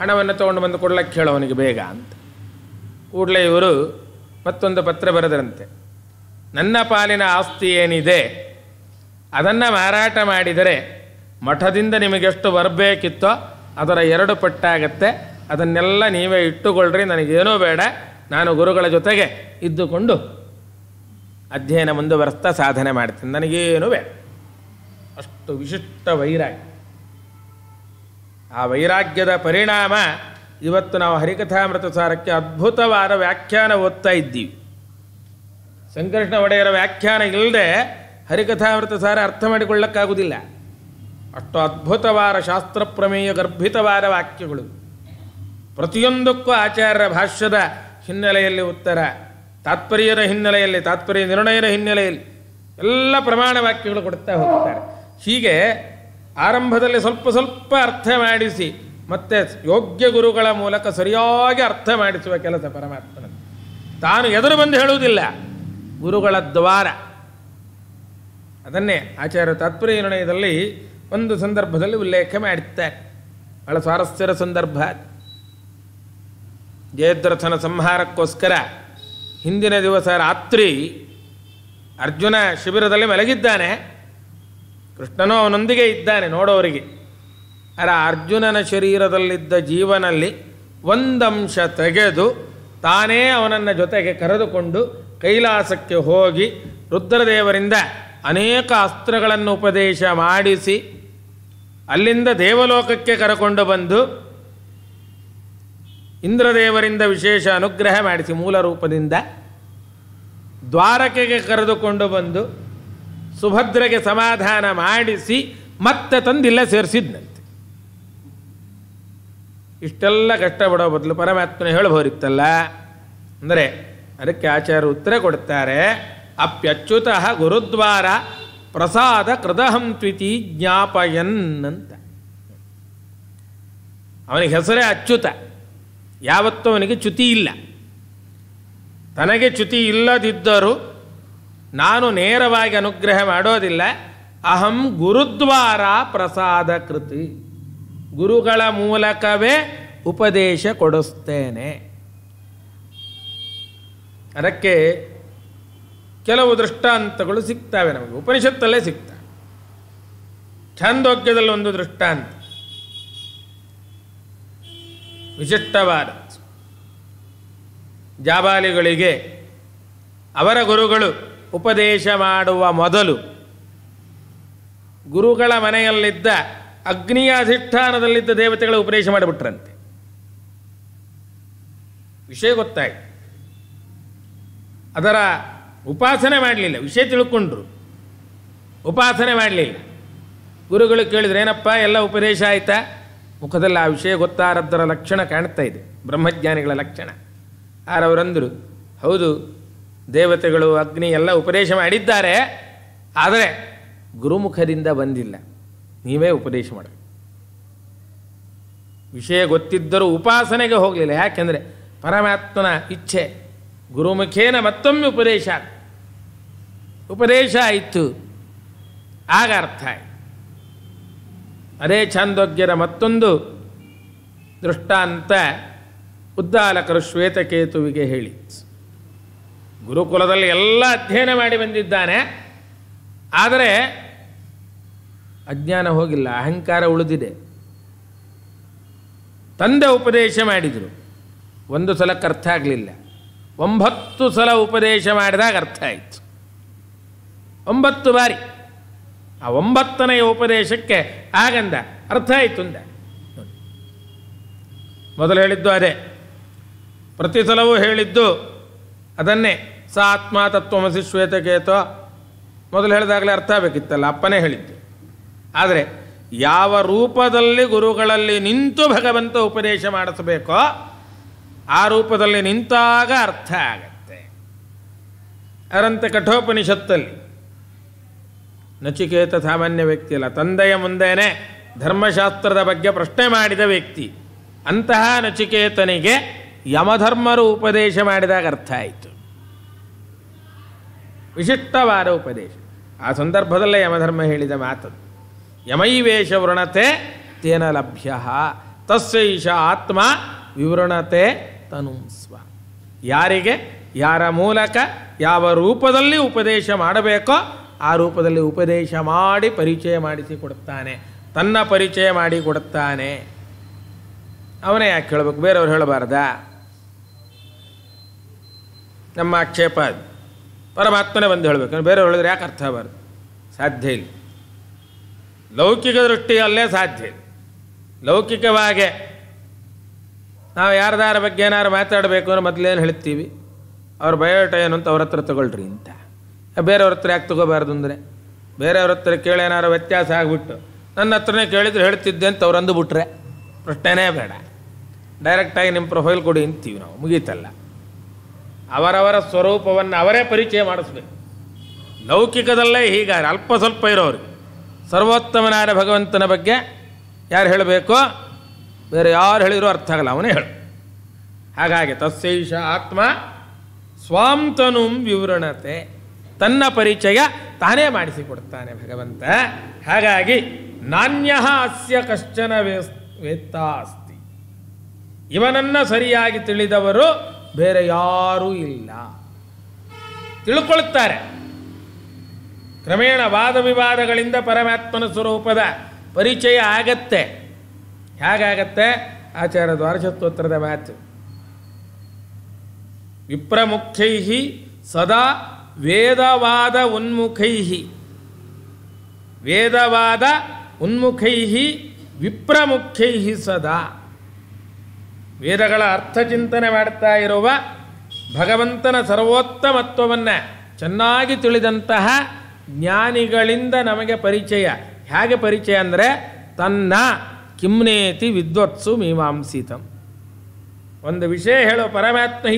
ಹಣವನ್ನು ತೊಗೊಂಡು ಬಂದು ಕೊಡ್ಲಕ್ಕೆ ಅವನಿಗೆ ಬೇಗ ಅಂತ ಕೂಡಲೇ ಇವರು ಮತ್ತೊಂದು ಪತ್ರ ಬರೆದರಂತೆ ನನ್ನ ಪಾಲಿನ ಆಸ್ತಿ ಏನಿದೆ ಅದನ್ನು ಮಾರಾಟ ಮಾಡಿದರೆ ಮಠದಿಂದ ನಿಮಗೆಷ್ಟು ಬರಬೇಕಿತ್ತೋ ಅದರ ಎರಡು ಪಟ್ಟಾಗತ್ತೆ ಅದನ್ನೆಲ್ಲ ನೀವೇ ಇಟ್ಟುಕೊಳ್ಳ್ರಿ ನನಗೇನೂ ಬೇಡ ನಾನು ಗುರುಗಳ ಜೊತೆಗೆ ಇದ್ದುಕೊಂಡು ಅಧ್ಯಯನ ಮುಂದುವರೆಸ್ತಾ ಸಾಧನೆ ಮಾಡ್ತೀನಿ ನನಗೇನು ಬೇಡ ಅಷ್ಟು ವಿಶಿಷ್ಟ ವೈರಾಗ್ಯ ಆ ವೈರಾಗ್ಯದ ಪರಿಣಾಮ ಇವತ್ತು ನಾವು ಹರಿಕಥಾಮೃತ ಸಾರಕ್ಕೆ ಅದ್ಭುತವಾದ ವ್ಯಾಖ್ಯಾನ ಓದ್ತಾ ಇದ್ದೀವಿ ಸಂಕೃಷ್ಣ ಒಡೆಯರ ವ್ಯಾಖ್ಯಾನ ಇಲ್ಲದೆ ಹರಿಕಥಾಮೃತ ಸಾರ ಅರ್ಥ ಮಾಡಿಕೊಳ್ಳಕ್ಕಾಗುವುದಿಲ್ಲ ಅಷ್ಟು ಅದ್ಭುತವಾದ ಶಾಸ್ತ್ರ ಪ್ರಮೇಯ ಗರ್ಭಿತವಾದ ವಾಕ್ಯಗಳು ಪ್ರತಿಯೊಂದಕ್ಕೂ ಆಚಾರ್ಯರ ಭಾಷ್ಯದ ಹಿನ್ನೆಲೆಯಲ್ಲಿ ಉತ್ತರ ತಾತ್ಪರ್ಯದ ಹಿನ್ನೆಲೆಯಲ್ಲಿ ತಾತ್ಪರ್ಯ ನಿರ್ಣಯದ ಹಿನ್ನೆಲೆಯಲ್ಲಿ ಎಲ್ಲ ಪ್ರಮಾಣ ವಾಕ್ಯಗಳು ಕೊಡ್ತಾ ಹೋಗ್ತಾರೆ ಹೀಗೆ ಆರಂಭದಲ್ಲಿ ಸ್ವಲ್ಪ ಸ್ವಲ್ಪ ಅರ್ಥ ಮಾಡಿಸಿ ಮತ್ತೆ ಯೋಗ್ಯ ಗುರುಗಳ ಮೂಲಕ ಸರಿಯಾಗಿ ಅರ್ಥ ಮಾಡಿಸುವ ಕೆಲಸ ಪರಮಾತ್ಮನ ತಾನು ಎದುರು ಬಂದು ಹೇಳುವುದಿಲ್ಲ ಗುರುಗಳ ದ್ವಾರ ಅದನ್ನೇ ಆಚಾರ್ಯ ತಾತ್ಪರ್ಯ ನಿರ್ಣಯದಲ್ಲಿ ಒಂದು ಸಂದರ್ಭದಲ್ಲಿ ಉಲ್ಲೇಖ ಮಾಡುತ್ತಾರೆ ಬಹಳ ಸ್ವಾರಸ್ಯರ ಸಂದರ್ಭ ಜಯದ್ರಥನ ಸಂಹಾರಕ್ಕೋಸ್ಕರ ಹಿಂದಿನ ದಿವಸ ರಾತ್ರಿ ಅರ್ಜುನ ಶಿಬಿರದಲ್ಲಿ ಮಲಗಿದ್ದಾನೆ ಕೃಷ್ಣನು ಅವನೊಂದಿಗೆ ಇದ್ದಾನೆ ನೋಡೋವರಿಗೆ ಅರ ಅರ್ಜುನನ ಶರೀರದಲ್ಲಿದ್ದ ಜೀವನಲ್ಲಿ ಒಂದಂಶ ತೆಗೆದು ತಾನೇ ಅವನನ್ನು ಜೊತೆಗೆ ಕರೆದುಕೊಂಡು ಕೈಲಾಸಕ್ಕೆ ಹೋಗಿ ರುದ್ರದೇವರಿಂದ ಅನೇಕ ಅಸ್ತ್ರಗಳನ್ನು ಉಪದೇಶ ಮಾಡಿಸಿ ಅಲ್ಲಿಂದ ದೇವಲೋಕಕ್ಕೆ ಕರಕೊಂಡು ಬಂದು ಇಂದ್ರದೇವರಿಂದ ವಿಶೇಷ ಅನುಗ್ರಹ ಮಾಡಿಸಿ ಮೂಲ ರೂಪದಿಂದ ದ್ವಾರಕೆಗೆ ಕರೆದುಕೊಂಡು ಬಂದು ಸುಭದ್ರೆಗೆ ಸಮಾಧಾನ ಮಾಡಿಸಿ ಮತ್ತೆ ತಂದಿಲ್ಲ ಸೇರಿಸಿದ್ನಂತೆ ಇಷ್ಟೆಲ್ಲ ಕಷ್ಟಪಡೋ ಬದಲು ಪರಮಾತ್ಮನ ಹೇಳಬಹುದಿತ್ತಲ್ಲ ಅಂದರೆ ಅದಕ್ಕೆ ಆಚಾರ್ಯ ಉತ್ತರ ಕೊಡ್ತಾರೆ ಅಪ್ಯಚ್ಯುತ ಗುರುದ್ವಾರ ಪ್ರಸಾದ ಕೃತಹಂತ್ವಿತಿ ಜ್ಞಾಪಯನ್ ಅಂತ ಅವನಿಗೆ ಹೆಸರೇ ಅಚ್ಯುತ ಯಾವತ್ತೂ ಅವನಿಗೆ ಚ್ಯುತಿ ಇಲ್ಲ ತನಗೆ ಚ್ಯುತಿ ಇಲ್ಲದಿದ್ದರೂ ನಾನು ನೇರವಾಗಿ ಅನುಗ್ರಹ ಮಾಡೋದಿಲ್ಲ ಅಹಂ ಗುರುದ್ವಾರ ಪ್ರಸಾದ ಕೃತಿ ಗುರುಗಳ ಮೂಲಕವೇ ಉಪದೇಶ ಕೊಡಿಸ್ತೇನೆ ಅದಕ್ಕೆ ಕೆಲವು ದೃಷ್ಟಾಂತಗಳು ಸಿಗ್ತವೆ ನಮಗೆ ಉಪನಿಷತ್ತಲ್ಲೇ ಸಿಗ್ತವೆ ಛಂದೋಗ್ಯದಲ್ಲಿ ಒಂದು ದೃಷ್ಟಾಂತ ವಿಶಿಷ್ಟವಾದ ಜಾಬಾಲಿಗಳಿಗೆ ಅವರ ಗುರುಗಳು ಉಪದೇಶ ಮಾಡುವ ಮೊದಲು ಗುರುಗಳ ಮನೆಯಲ್ಲಿದ್ದ ಅಗ್ನಿಯ ಅಧಿಷ್ಠಾನದಲ್ಲಿದ್ದ ದೇವತೆಗಳ ಉಪದೇಶ ಮಾಡಿಬಿಟ್ರಂತೆ ವಿಷಯ ಗೊತ್ತಾಯಿತು ಅದರ ಉಪಾಸನೆ ಮಾಡಲಿಲ್ಲ ವಿಷಯ ತಿಳ್ಕೊಂಡ್ರು ಉಪಾಸನೆ ಮಾಡಲಿಲ್ಲ ಗುರುಗಳು ಕೇಳಿದ್ರೆ ಏನಪ್ಪ ಎಲ್ಲ ಉಪದೇಶ ಆಯಿತಾ ಮುಖದಲ್ಲಿ ಆ ವಿಷಯ ಗೊತ್ತಾರದ್ದರ ಲಕ್ಷಣ ಕಾಣ್ತಾ ಇದೆ ಬ್ರಹ್ಮಜ್ಞಾನಿಗಳ ಲಕ್ಷಣ ಆರವರಂದರು ಹೌದು ದೇವತೆಗಳು ಅಗ್ನಿ ಎಲ್ಲ ಉಪದೇಶ ಮಾಡಿದ್ದಾರೆ ಆದರೆ ಗುರುಮುಖದಿಂದ ಬಂದಿಲ್ಲ ನೀವೇ ಉಪದೇಶ ಮಾಡಿ ವಿಷಯ ಗೊತ್ತಿದ್ದರೂ ಉಪಾಸನೆಗೆ ಹೋಗಲಿಲ್ಲ ಯಾಕೆಂದರೆ ಪರಮಾತ್ಮನ ಇಚ್ಛೆ ಗುರುಮುಖೇನ ಮತ್ತೊಮ್ಮೆ ಉಪದೇಶ ಉಪದೇಶ ಆಯಿತು ಆಗ ಅರ್ಥ ಆಯಿತು ಅದೇ ಛಾಂದೋಗ್ಯರ ಮತ್ತೊಂದು ದೃಷ್ಟಾಂತ ಉದ್ದಾಲಕರು ಶ್ವೇತಕೇತುವಿಗೆ ಹೇಳಿ ಗುರುಕುಲದಲ್ಲಿ ಎಲ್ಲ ಅಧ್ಯಯನ ಮಾಡಿ ಬಂದಿದ್ದಾನೆ ಆದರೆ ಅಜ್ಞಾನ ಹೋಗಿಲ್ಲ ಅಹಂಕಾರ ಉಳಿದಿದೆ ತಂದೆ ಉಪದೇಶ ಮಾಡಿದರು ಒಂದು ಸಲಕ್ಕೆ ಅರ್ಥ ಆಗಲಿಲ್ಲ ಒಂಬತ್ತು ಸಲ ಉಪದೇಶ ಮಾಡಿದಾಗ ಅರ್ಥ ಆಯಿತು ಒಂಬತ್ತು ಬಾರಿ ಆ ಒಂಬತ್ತನೆಯ ಉಪದೇಶಕ್ಕೆ ಆಗಂದ ಅರ್ಥ ಆಯಿತು ಅಂದ ಮೊದಲು ಅದೇ ಪ್ರತಿ ಸಲವೂ ಹೇಳಿದ್ದು ಅದನ್ನೇ ಸ ಆತ್ಮ ತತ್ವಮಸಿ ಶ್ವೇತಕೇತೋ ಮೊದಲು ಹೇಳಿದಾಗಲೇ ಅರ್ಥ ಆಗಬೇಕಿತ್ತಲ್ಲ ಅಪ್ಪನೇ ಹೇಳಿದ್ದು ಆದರೆ ಯಾವ ರೂಪದಲ್ಲಿ ಗುರುಗಳಲ್ಲಿ ನಿಂತು ಭಗವಂತ ಉಪದೇಶ ಮಾಡಿಸಬೇಕೋ ಆ ರೂಪದಲ್ಲಿ ನಿಂತಾಗ ಅರ್ಥ ಆಗತ್ತೆ ಅದರಂತೆ ಕಠೋಪನಿಷತ್ತಲ್ಲಿ ನಚಿಕೇತ ಸಾಮಾನ್ಯ ವ್ಯಕ್ತಿ ಅಲ್ಲ ತಂದೆಯ ಮುಂದೇನೆ ಧರ್ಮಶಾಸ್ತ್ರದ ಬಗ್ಗೆ ಪ್ರಶ್ನೆ ಮಾಡಿದ ವ್ಯಕ್ತಿ ಅಂತಹ ನಚಿಕೇತನಿಗೆ ಯಮಧರ್ಮರು ಉಪದೇಶ ಮಾಡಿದಾಗ ಅರ್ಥ ಆಯಿತು ವಿಶಿಷ್ಟವಾದ ಉಪದೇಶ ಆ ಸಂದರ್ಭದಲ್ಲೇ ಯಮಧರ್ಮ ಹೇಳಿದ ಮಾತು ಯಮೈವೇಶ ವೃಣತೆ ತೇನ ಲಭ್ಯ ತಸ್ಸೈಷ ಆತ್ಮ ವಿವೃಣತೆ ತನುಸ್ವ ಯಾರಿಗೆ ಯಾರ ಮೂಲಕ ಯಾವ ರೂಪದಲ್ಲಿ ಉಪದೇಶ ಮಾಡಬೇಕೋ ಆ ರೂಪದಲ್ಲಿ ಉಪದೇಶ ಮಾಡಿ ಪರಿಚಯ ಮಾಡಿಸಿ ಕೊಡುತ್ತಾನೆ ತನ್ನ ಪರಿಚಯ ಮಾಡಿ ಕೊಡುತ್ತಾನೆ ಅವನೇ ಯಾಕೆ ಹೇಳಬೇಕು ಬೇರೆಯವ್ರು ಹೇಳಬಾರ್ದಾ ನಮ್ಮ ಆಕ್ಷೇಪ ಅದು ಪರಮಾತ್ಮನೇ ಬಂದು ಹೇಳಬೇಕು ಬೇರೆಯವ್ರು ಹೇಳಿದ್ರೆ ಯಾಕೆ ಅರ್ಥ ಆಗಬಾರ್ದು ಸಾಧ್ಯ ಇಲ್ಲ ಲೌಕಿಕ ದೃಷ್ಟಿಯಲ್ಲೇ ಸಾಧ್ಯ ಇಲ್ಲ ಲೌಕಿಕವಾಗೆ ನಾವು ಯಾರ್ದಾರ ಬಗ್ಗೆ ಏನಾರು ಮಾತಾಡಬೇಕು ಅಂದ್ರೆ ಮೊದಲೇನು ಹೇಳ್ತೀವಿ ಅವ್ರ ಬಯೋಟ ಏನು ಅಂತ ಅವ್ರ ಹತ್ರ ತಗೊಳ್ರಿ ಅಂತ ಬೇರೆಯವ್ರ ಹತ್ರ ಯಾಕೆ ತಗೋಬಾರ್ದು ಅಂದರೆ ಬೇರೆಯವ್ರ ಹತ್ರ ಕೇಳೇನಾರು ವ್ಯತ್ಯಾಸ ಆಗಿಬಿಟ್ಟು ನನ್ನ ಹತ್ರನೇ ಕೇಳಿದ್ರೆ ಹೇಳ್ತಿದ್ದೆ ಅಂತ ಅವ್ರು ಅಂದುಬಿಟ್ರೆ ಪ್ರಶ್ನೆನೇ ಬೇಡ ಡೈರೆಕ್ಟಾಗಿ ನಿಮ್ಮ ಪ್ರೊಫೈಲ್ ಕೊಡಿ ಅಂತೀವಿ ನಾವು ಮುಗೀತಲ್ಲ ಅವರವರ ಸ್ವರೂಪವನ್ನು ಅವರೇ ಪರಿಚಯ ಮಾಡಿಸ್ಬೇಕು ಲೌಕಿಕದಲ್ಲೇ ಹೀಗಾದ್ರೆ ಅಲ್ಪ ಸ್ವಲ್ಪ ಇರೋರು ಸರ್ವೋತ್ತಮನಾದ ಭಗವಂತನ ಬಗ್ಗೆ ಯಾರು ಹೇಳಬೇಕೋ ಬೇರೆ ಯಾರು ಹೇಳಿರೋ ಅರ್ಥ ಆಗಲ್ಲ ಅವನೇ ಹೇಳು ಹಾಗಾಗಿ ತಸ್ಸೈಷ ಆತ್ಮ ಸ್ವಾಂತನು ವಿವರಣತೆ ತನ್ನ ಪರಿಚಯ ತಾನೇ ಮಾಡಿಸಿಕೊಡ್ತಾನೆ ಭಗವಂತ ಹಾಗಾಗಿ ನಾಣ್ಯ ಅಸ್ಯ ಕಶ್ಚನ ವೇತ್ತ ಅಸ್ತಿ ಇವನನ್ನು ಸರಿಯಾಗಿ ತಿಳಿದವರು ಬೇರೆ ಯಾರೂ ಇಲ್ಲ ತಿಳ್ಕೊಳ್ತಾರೆ ಕ್ರಮೇಣ ವಾದ ವಿವಾದಗಳಿಂದ ಪರಮಾತ್ಮನ ಸ್ವರೂಪದ ಪರಿಚಯ ಆಗತ್ತೆ ಹೇಗಾಗತ್ತೆ ಆಚಾರ್ಯ ದ್ವಾರಶತ್ವೋತ್ತರದ ಮಾತು ವಿಪ್ರಮುಖ್ಯೈ ಸದಾ ವೇದವಾದ ಉನ್ಮುಖೈ ವೇದವಾದ ಉನ್ಮುಖೈ ವಿಪ್ರಮುಖೈ ಸದಾ ವೇದಗಳ ಅರ್ಥ ಚಿಂತನೆ ಮಾಡ್ತಾ ಇರುವ ಭಗವಂತನ ಸರ್ವೋತ್ತಮತ್ವವನ್ನು ಚೆನ್ನಾಗಿ ತಿಳಿದಂತಹ ಜ್ಞಾನಿಗಳಿಂದ ನಮಗೆ ಪರಿಚಯ ಹೇಗೆ ಪರಿಚಯ ಅಂದರೆ ತನ್ನ ಕಿಮ್ನೇತಿ ವಿದ್ವತ್ಸು ಮೀಮಾಂಸಿತಂ ಒಂದು ವಿಷಯ ಹೇಳೋ ಪರಮಾತ್ಮ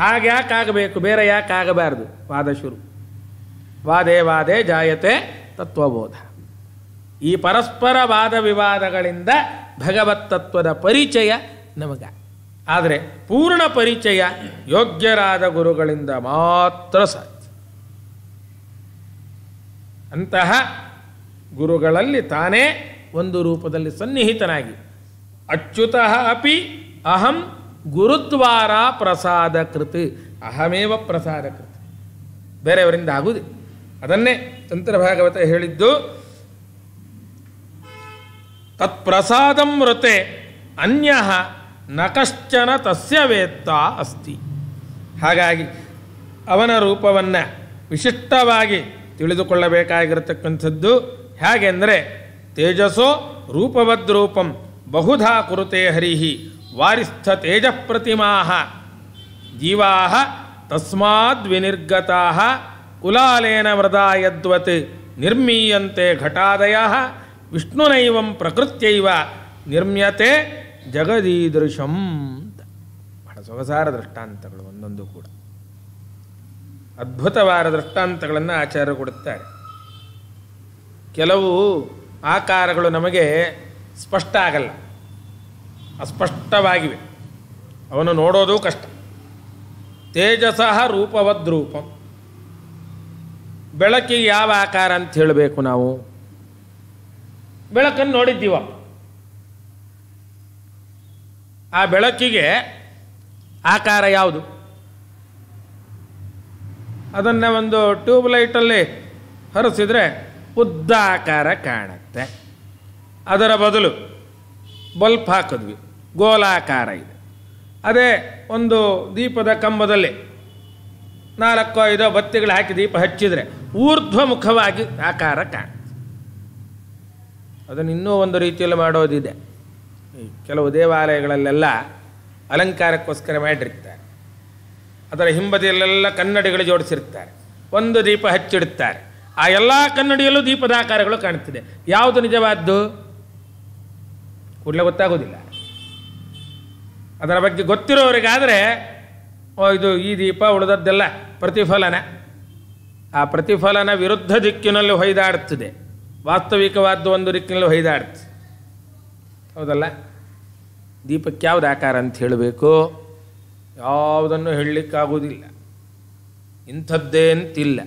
ಹಾಗೆ ಯಾಕೆ ಆಗಬೇಕು ಬೇರೆ ಯಾಕೆ ಆಗಬಾರ್ದು ವಾದ ಶುರು ವಾದೇ ವಾದೇ ಜಾಯತೆ ತತ್ವಬೋಧ ಈ ಪರಸ್ಪರ ವಾದ ವಿವಾದಗಳಿಂದ ತತ್ವದ ಪರಿಚಯ ನಮಗ ಆದರೆ ಪೂರ್ಣ ಪರಿಚಯ ಯೋಗ್ಯರಾದ ಗುರುಗಳಿಂದ ಮಾತ್ರ ಸಾಧ್ಯ ಅಂತಹ ಗುರುಗಳಲ್ಲಿ ತಾನೇ ಒಂದು ರೂಪದಲ್ಲಿ ಸನ್ನಿಹಿತನಾಗಿ ಅಚ್ಯುತಃ ಅಪಿ ಅಹಂ ಗುರುದ್ವಾರ ಪ್ರಸಾದ ಕೃತಿ ಅಹಮೇವ ಪ್ರಸಾದ ಕೃತಿ ಬೇರೆಯವರಿಂದ ಆಗುವುದು ಅದನ್ನೇ ತಂತ್ರಭಾಗವತ ಹೇಳಿದ್ದು ತತ್ಪ್ರಸಾದಂ ವೃತೆ ಅನ್ಯ ನ ಕಶ್ಚನ ತಸ್ಯ ವೇತ್ತ ಅಸ್ತಿ ಹಾಗಾಗಿ ಅವನ ರೂಪವನ್ನು ವಿಶಿಷ್ಟವಾಗಿ ತಿಳಿದುಕೊಳ್ಳಬೇಕಾಗಿರತಕ್ಕಂಥದ್ದು ಹೇಗೆಂದರೆ ತೇಜಸ್ಸೋ ರೂಪವದ್ರೂಪಂ ಬಹುಧಾ ಕುರುತೆ ಹರಿಹಿ ವಾರಿಸ್ಥ ತೇಜ ಜೀವಾ ತಸ್ಮಾದ್ವಿನಿರ್ಗತಾ ಕುಲಾಲೇನ ಮೃದಾ ಯದ್ವತ್ ನಿರ್ಮೀಯಂತೆ ಘಟಾದಯ ವಿಷ್ಣುನೈವಂ ಪ್ರಕೃತ್ಯೈವ ನಿರ್ಮ್ಯತೆ ಜಗದೀದೃಶಂ ಬಹಳ ಸೊಗಸಾರ ದೃಷ್ಟಾಂತಗಳು ಒಂದೊಂದು ಕೂಡ ಅದ್ಭುತವಾದ ದೃಷ್ಟಾಂತಗಳನ್ನು ಆಚಾರ್ಯ ಕೊಡುತ್ತಾರೆ ಕೆಲವು ಆಕಾರಗಳು ನಮಗೆ ಸ್ಪಷ್ಟ ಆಗಲ್ಲ ಅಸ್ಪಷ್ಟವಾಗಿವೆ ಅವನು ನೋಡೋದು ಕಷ್ಟ ತೇಜಸಃ ರೂಪವದ್ರೂಪಂ ಬೆಳಕಿಗೆ ಯಾವ ಆಕಾರ ಅಂತ ಹೇಳಬೇಕು ನಾವು ಬೆಳಕನ್ನು ನೋಡಿದ್ದೀವ ಆ ಬೆಳಕಿಗೆ ಆಕಾರ ಯಾವುದು ಅದನ್ನು ಒಂದು ಟ್ಯೂಬ್ಲೈಟಲ್ಲಿ ಹರಿಸಿದರೆ ಉದ್ದ ಆಕಾರ ಕಾಣುತ್ತೆ ಅದರ ಬದಲು ಬಲ್ಪ್ ಹಾಕಿದ್ವಿ ಗೋಲಾಕಾರ ಇದೆ ಅದೇ ಒಂದು ದೀಪದ ಕಂಬದಲ್ಲಿ ನಾಲ್ಕು ಐದೋ ಬತ್ತಿಗಳು ಹಾಕಿ ದೀಪ ಹಚ್ಚಿದರೆ ಊರ್ಧ್ವಮುಖವಾಗಿ ಆಕಾರ ಕಾಣುತ್ತೆ ಅದನ್ನು ಇನ್ನೂ ಒಂದು ರೀತಿಯಲ್ಲಿ ಮಾಡೋದಿದೆ ಕೆಲವು ದೇವಾಲಯಗಳಲ್ಲೆಲ್ಲ ಅಲಂಕಾರಕ್ಕೋಸ್ಕರ ಮಾಡಿರ್ತಾರೆ ಅದರ ಹಿಂಬದಿಯಲ್ಲೆಲ್ಲ ಕನ್ನಡಿಗಳು ಜೋಡಿಸಿರ್ತಾರೆ ಒಂದು ದೀಪ ಹಚ್ಚಿಡುತ್ತಾರೆ ಆ ಎಲ್ಲ ಕನ್ನಡಿಯಲ್ಲೂ ದೀಪದ ಆಕಾರಗಳು ಕಾಣ್ತಿದೆ ಯಾವುದು ನಿಜವಾದ್ದು ಕೂಡಲೇ ಗೊತ್ತಾಗೋದಿಲ್ಲ ಅದರ ಬಗ್ಗೆ ಗೊತ್ತಿರೋರಿಗಾದರೆ ಇದು ಈ ದೀಪ ಉಳಿದದ್ದೆಲ್ಲ ಪ್ರತಿಫಲನ ಆ ಪ್ರತಿಫಲನ ವಿರುದ್ಧ ದಿಕ್ಕಿನಲ್ಲಿ ಹೊಯ್ದಾಡ್ತದೆ ವಾಸ್ತವಿಕವಾದ ಒಂದು ದಿಕ್ಕಿನಲ್ಲಿ ಹೊಯ್ದಾಡ್ತದೆ ಹೌದಲ್ಲ ದೀಪಕ್ಕೆ ಯಾವುದು ಆಕಾರ ಅಂತ ಹೇಳಬೇಕು ಯಾವುದನ್ನು ಹೇಳಲಿಕ್ಕಾಗೋದಿಲ್ಲ ಇಂಥದ್ದೇ ಅಂತಿಲ್ಲ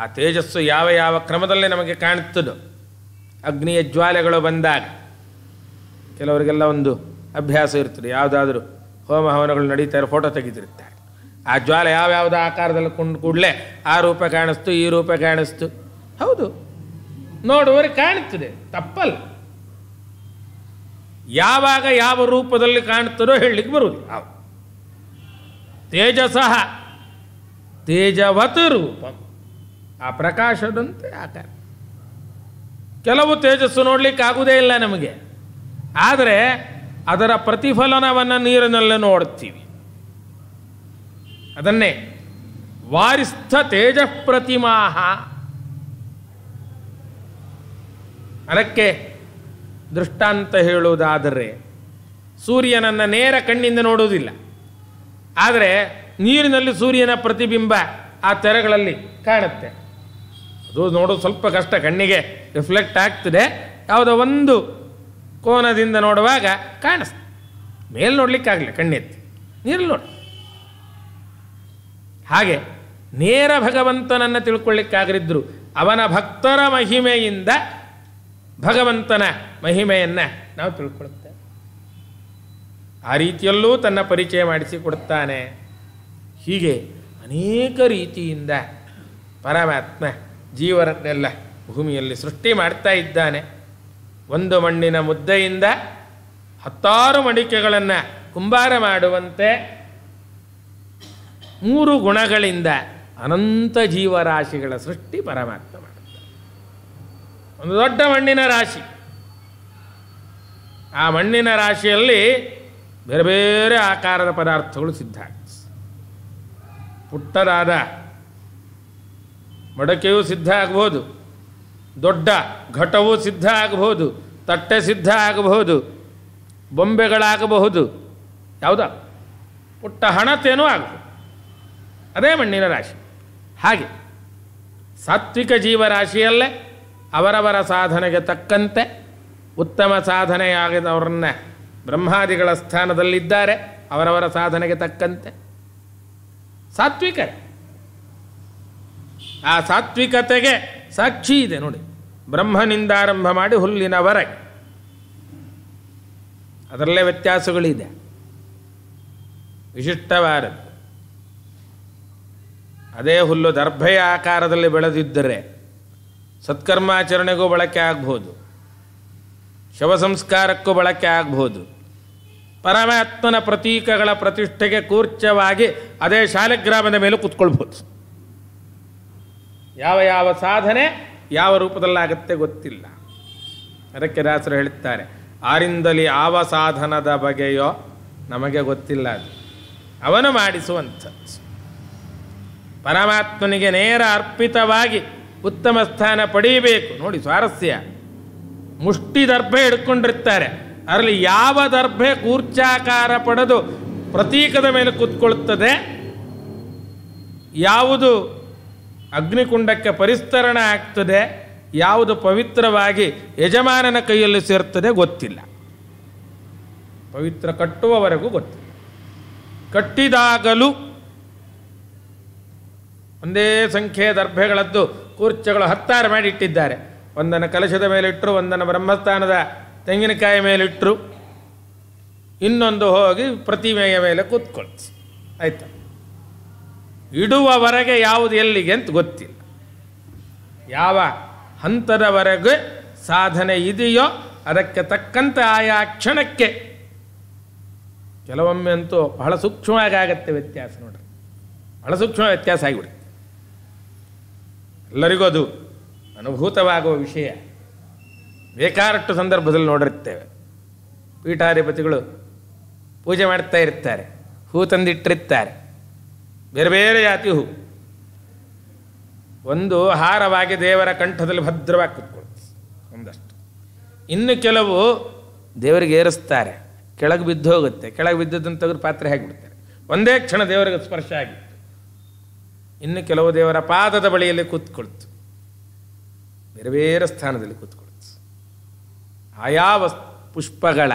ಆ ತೇಜಸ್ಸು ಯಾವ ಯಾವ ಕ್ರಮದಲ್ಲಿ ನಮಗೆ ಕಾಣುತ್ತದೋ ಅಗ್ನಿಯ ಜ್ವಾಲೆಗಳು ಬಂದಾಗ ಕೆಲವರಿಗೆಲ್ಲ ಒಂದು ಅಭ್ಯಾಸ ಇರ್ತದೆ ಯಾವುದಾದ್ರೂ ಹೋಮ ಹವನಗಳು ನಡೀತಾರೆ ಫೋಟೋ ತೆಗೆದಿರ್ತಾರೆ ಆ ಜ್ವಾಲ ಯಾವ್ಯಾವುದೋ ಆಕಾರದಲ್ಲಿ ಕೊಂಡು ಕೂಡಲೇ ಆ ರೂಪ ಕಾಣಿಸ್ತು ಈ ರೂಪ ಕಾಣಿಸ್ತು ಹೌದು ನೋಡುವರೆ ಕಾಣುತ್ತದೆ ತಪ್ಪಲ್ಲ ಯಾವಾಗ ಯಾವ ರೂಪದಲ್ಲಿ ಕಾಣ್ತಾರೋ ಹೇಳಲಿಕ್ಕೆ ಬರುವುದು ಅವು ತೇಜಸಃ ತೇಜವತ ರೂಪ ಆ ಪ್ರಕಾಶದಂತೆ ಆಕಾರ ಕೆಲವು ತೇಜಸ್ಸು ನೋಡ್ಲಿಕ್ಕೆ ಆಗುವುದೇ ಇಲ್ಲ ನಮಗೆ ಆದರೆ ಅದರ ಪ್ರತಿಫಲನವನ್ನು ನೀರಿನಲ್ಲೇ ನೋಡುತ್ತೀವಿ ಅದನ್ನೇ ವಾರಿಸ್ಥ ತೇಜ ಪ್ರತಿಮಾಹ ಅದಕ್ಕೆ ದೃಷ್ಟಾಂತ ಹೇಳುವುದಾದರೆ ಸೂರ್ಯನನ್ನು ನೇರ ಕಣ್ಣಿಂದ ನೋಡುವುದಿಲ್ಲ ಆದರೆ ನೀರಿನಲ್ಲಿ ಸೂರ್ಯನ ಪ್ರತಿಬಿಂಬ ಆ ತೆರೆಗಳಲ್ಲಿ ಕಾಣುತ್ತೆ ಅದು ನೋಡೋದು ಸ್ವಲ್ಪ ಕಷ್ಟ ಕಣ್ಣಿಗೆ ರಿಫ್ಲೆಕ್ಟ್ ಆಗ್ತದೆ ಯಾವುದೋ ಒಂದು ಕೋನದಿಂದ ನೋಡುವಾಗ ಕಾಣಿಸ್ತು ಮೇಲೆ ನೋಡ್ಲಿಕ್ಕಾಗಲಿ ಕಣ್ಣೆತ್ತಿ ನೀರಲ್ಲಿ ನೋಡಿ ಹಾಗೆ ನೇರ ಭಗವಂತನನ್ನು ತಿಳ್ಕೊಳ್ಳಿಕ್ಕಾಗಲಿದ್ದರು ಅವನ ಭಕ್ತರ ಮಹಿಮೆಯಿಂದ ಭಗವಂತನ ಮಹಿಮೆಯನ್ನು ನಾವು ತಿಳ್ಕೊಳ್ತೇವೆ ಆ ರೀತಿಯಲ್ಲೂ ತನ್ನ ಪರಿಚಯ ಮಾಡಿಸಿಕೊಡುತ್ತಾನೆ ಹೀಗೆ ಅನೇಕ ರೀತಿಯಿಂದ ಪರಮಾತ್ಮ ಜೀವರನ್ನೆಲ್ಲ ಭೂಮಿಯಲ್ಲಿ ಸೃಷ್ಟಿ ಮಾಡ್ತಾ ಇದ್ದಾನೆ ಒಂದು ಮಣ್ಣಿನ ಮುದ್ದೆಯಿಂದ ಹತ್ತಾರು ಮಡಿಕೆಗಳನ್ನು ಕುಂಬಾರ ಮಾಡುವಂತೆ ಮೂರು ಗುಣಗಳಿಂದ ಅನಂತ ಜೀವರಾಶಿಗಳ ಸೃಷ್ಟಿ ಪರಮಾತ್ಮ ಮಾಡುತ್ತೆ ಒಂದು ದೊಡ್ಡ ಮಣ್ಣಿನ ರಾಶಿ ಆ ಮಣ್ಣಿನ ರಾಶಿಯಲ್ಲಿ ಬೇರೆ ಬೇರೆ ಆಕಾರದ ಪದಾರ್ಥಗಳು ಸಿದ್ಧ ಪುಟ್ಟದಾದ ಮಡಕೆಯೂ ಸಿದ್ಧ ಆಗ್ಬೋದು ದೊಡ್ಡ ಘಟವು ಸಿದ್ಧ ಆಗಬಹುದು ತಟ್ಟೆ ಸಿದ್ಧ ಆಗಬಹುದು ಬೊಂಬೆಗಳಾಗಬಹುದು ಯಾವುದ ಪುಟ್ಟ ಹಣತೇನೂ ಆಗಬಹುದು ಅದೇ ಮಣ್ಣಿನ ರಾಶಿ ಹಾಗೆ ಸಾತ್ವಿಕ ಜೀವರಾಶಿಯಲ್ಲೇ ಅವರವರ ಸಾಧನೆಗೆ ತಕ್ಕಂತೆ ಉತ್ತಮ ಸಾಧನೆಯಾಗಿದವರನ್ನ ಬ್ರಹ್ಮಾದಿಗಳ ಸ್ಥಾನದಲ್ಲಿದ್ದಾರೆ ಅವರವರ ಸಾಧನೆಗೆ ತಕ್ಕಂತೆ ಸಾತ್ವಿಕ ಆ ಸಾತ್ವಿಕತೆಗೆ ಸಾಕ್ಷಿ ಇದೆ ನೋಡಿ ಬ್ರಹ್ಮನಿಂದ ಆರಂಭ ಮಾಡಿ ಹುಲ್ಲಿನವರೆಗೆ ಅದರಲ್ಲೇ ವ್ಯತ್ಯಾಸಗಳಿದೆ ವಿಶಿಷ್ಟವಾರದ್ದು ಅದೇ ಹುಲ್ಲು ದರ್ಭೆಯ ಆಕಾರದಲ್ಲಿ ಬೆಳೆದಿದ್ದರೆ ಸತ್ಕರ್ಮಾಚರಣೆಗೂ ಬಳಕೆ ಆಗ್ಬೋದು ಶವ ಸಂಸ್ಕಾರಕ್ಕೂ ಬಳಕೆ ಆಗ್ಬೋದು ಪರಮಾತ್ಮನ ಪ್ರತೀಕಗಳ ಪ್ರತಿಷ್ಠೆಗೆ ಕೂರ್ಚವಾಗಿ ಅದೇ ಗ್ರಾಮದ ಮೇಲೂ ಕೂತ್ಕೊಳ್ಬೋದು ಯಾವ ಯಾವ ಸಾಧನೆ ಯಾವ ರೂಪದಲ್ಲಾಗತ್ತೆ ಗೊತ್ತಿಲ್ಲ ಅದಕ್ಕೆ ದಾಸರು ಹೇಳುತ್ತಾರೆ ಆರಿಂದಲೇ ಯಾವ ಸಾಧನದ ಬಗೆಯೋ ನಮಗೆ ಗೊತ್ತಿಲ್ಲ ಅದು ಅವನು ಮಾಡಿಸುವಂಥ ಪರಮಾತ್ಮನಿಗೆ ನೇರ ಅರ್ಪಿತವಾಗಿ ಉತ್ತಮ ಸ್ಥಾನ ಪಡೆಯಬೇಕು ನೋಡಿ ಸ್ವಾರಸ್ಯ ಮುಷ್ಟಿ ದರ್ಭೆ ಹಿಡ್ಕೊಂಡಿರ್ತಾರೆ ಅದರಲ್ಲಿ ಯಾವ ದರ್ಭೆ ಕೂರ್ಚಾಕಾರ ಪಡೆದು ಪ್ರತೀಕದ ಮೇಲೆ ಕೂತ್ಕೊಳ್ಳುತ್ತದೆ ಯಾವುದು ಅಗ್ನಿಕುಂಡಕ್ಕೆ ಪರಿಸ್ತರಣ ಆಗ್ತದೆ ಯಾವುದು ಪವಿತ್ರವಾಗಿ ಯಜಮಾನನ ಕೈಯಲ್ಲಿ ಸೇರ್ತದೆ ಗೊತ್ತಿಲ್ಲ ಪವಿತ್ರ ಕಟ್ಟುವವರೆಗೂ ಗೊತ್ತಿಲ್ಲ ಕಟ್ಟಿದಾಗಲೂ ಒಂದೇ ಸಂಖ್ಯೆಯ ದರ್ಭೆಗಳದ್ದು ಕೂರ್ಚಗಳು ಹತ್ತಾರು ಮಾಡಿ ಇಟ್ಟಿದ್ದಾರೆ ಒಂದನ ಕಲಶದ ಮೇಲಿಟ್ಟರು ಒಂದನ್ನು ಬ್ರಹ್ಮಸ್ಥಾನದ ತೆಂಗಿನಕಾಯಿ ಮೇಲಿಟ್ಟರು ಇನ್ನೊಂದು ಹೋಗಿ ಪ್ರತಿಮೆಯ ಮೇಲೆ ಕೂತ್ಕೊಳ್ತು ಆಯ್ತಾ ಇಡುವವರೆಗೆ ಯಾವುದು ಎಲ್ಲಿಗೆ ಅಂತ ಗೊತ್ತಿಲ್ಲ ಯಾವ ಹಂತದವರೆಗೆ ಸಾಧನೆ ಇದೆಯೋ ಅದಕ್ಕೆ ತಕ್ಕಂತೆ ಆಯಾ ಕ್ಷಣಕ್ಕೆ ಕೆಲವೊಮ್ಮೆ ಅಂತೂ ಬಹಳ ಸೂಕ್ಷ್ಮವಾಗಿ ಆಗತ್ತೆ ವ್ಯತ್ಯಾಸ ನೋಡ್ರಿ ಬಹಳ ಸೂಕ್ಷ್ಮ ವ್ಯತ್ಯಾಸ ಆಗಿಬಿಡುತ್ತೆ ಎಲ್ಲರಿಗೂ ಅದು ಅನುಭೂತವಾಗುವ ವಿಷಯ ಬೇಕಾದಷ್ಟು ಸಂದರ್ಭದಲ್ಲಿ ನೋಡಿರ್ತೇವೆ ಪೀಠಾಧಿಪತಿಗಳು ಪೂಜೆ ಮಾಡ್ತಾ ಇರ್ತಾರೆ ಹೂ ತಂದಿಟ್ಟಿರ್ತಾರೆ ಬೇರೆ ಬೇರೆ ಜಾತಿ ಹೂ ಒಂದು ಹಾರವಾಗಿ ದೇವರ ಕಂಠದಲ್ಲಿ ಭದ್ರವಾಗಿ ಕೂತ್ಕೊಳ್ತು ಒಂದಷ್ಟು ಇನ್ನು ಕೆಲವು ದೇವರಿಗೆ ಏರಿಸ್ತಾರೆ ಕೆಳಗೆ ಬಿದ್ದು ಹೋಗುತ್ತೆ ಕೆಳಗೆ ಬಿದ್ದದನ್ನು ತೆಗೆದು ಪಾತ್ರೆ ಹಾಕಿಬಿಡ್ತಾರೆ ಒಂದೇ ಕ್ಷಣ ದೇವರಿಗೆ ಸ್ಪರ್ಶ ಆಗಿತ್ತು ಇನ್ನು ಕೆಲವು ದೇವರ ಪಾದದ ಬಳಿಯಲ್ಲಿ ಕೂತ್ಕೊಳ್ತು ಬೇರೆ ಬೇರೆ ಸ್ಥಾನದಲ್ಲಿ ಕೂತ್ಕೊಳ್ತು ಆಯಾ ವಸ್ ಪುಷ್ಪಗಳ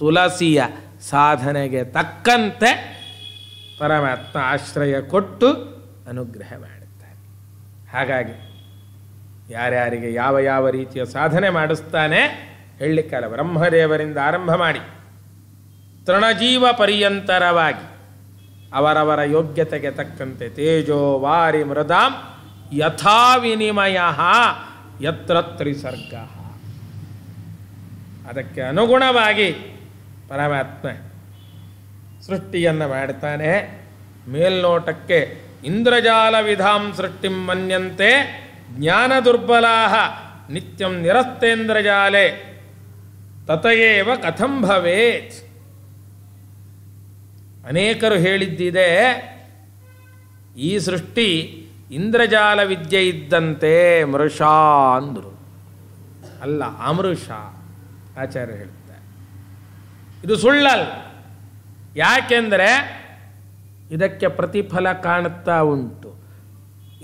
ತುಳಸಿಯ ಸಾಧನೆಗೆ ತಕ್ಕಂತೆ ಪರಮಾತ್ಮ ಆಶ್ರಯ ಕೊಟ್ಟು ಅನುಗ್ರಹ ಮಾಡುತ್ತಾನೆ ಹಾಗಾಗಿ ಯಾರ್ಯಾರಿಗೆ ಯಾವ ಯಾವ ರೀತಿಯ ಸಾಧನೆ ಮಾಡಿಸ್ತಾನೆ ಹೇಳಲಿಕ್ಕಲ್ಲ ಬ್ರಹ್ಮದೇವರಿಂದ ಆರಂಭ ಮಾಡಿ ತೃಣಜೀವ ಪರ್ಯಂತರವಾಗಿ ಅವರವರ ಯೋಗ್ಯತೆಗೆ ತಕ್ಕಂತೆ ತೇಜೋ ವಾರಿ ಮೃದಾಂ ಯಥಾ ವಿನಿಮಯ ಯತ್ರ ಸರ್ಗ ಅದಕ್ಕೆ ಅನುಗುಣವಾಗಿ ಪರಮಾತ್ಮ ಸೃಷ್ಟಿಯನ್ನು ಮಾಡ್ತಾನೆ ಮೇಲ್ನೋಟಕ್ಕೆ ಇಂದ್ರಜಾಲ ವಿಧಾಂ ಸೃಷ್ಟಿಂ ಮನ್ಯಂತೆ ಜ್ಞಾನ ದುರ್ಬಲಾಹ ನಿತ್ಯಂ ನಿರಸ್ತೇಂದ್ರಜಾಲೆ ತತಯೇವ ಕಥಂ ಭವೇತ್ ಅನೇಕರು ಹೇಳಿದ್ದಿದೆ ಈ ಸೃಷ್ಟಿ ಇಂದ್ರಜಾಲ ವಿದ್ಯೆ ಇದ್ದಂತೆ ಮೃಷ ಅಂದರು ಅಲ್ಲ ಅಮೃಷ ಆಚಾರ್ಯ ಹೇಳ್ತಾರೆ ಇದು ಸುಳ್ಳಲ್ಲ ಯಾಕೆಂದರೆ ಇದಕ್ಕೆ ಪ್ರತಿಫಲ ಕಾಣುತ್ತಾ ಉಂಟು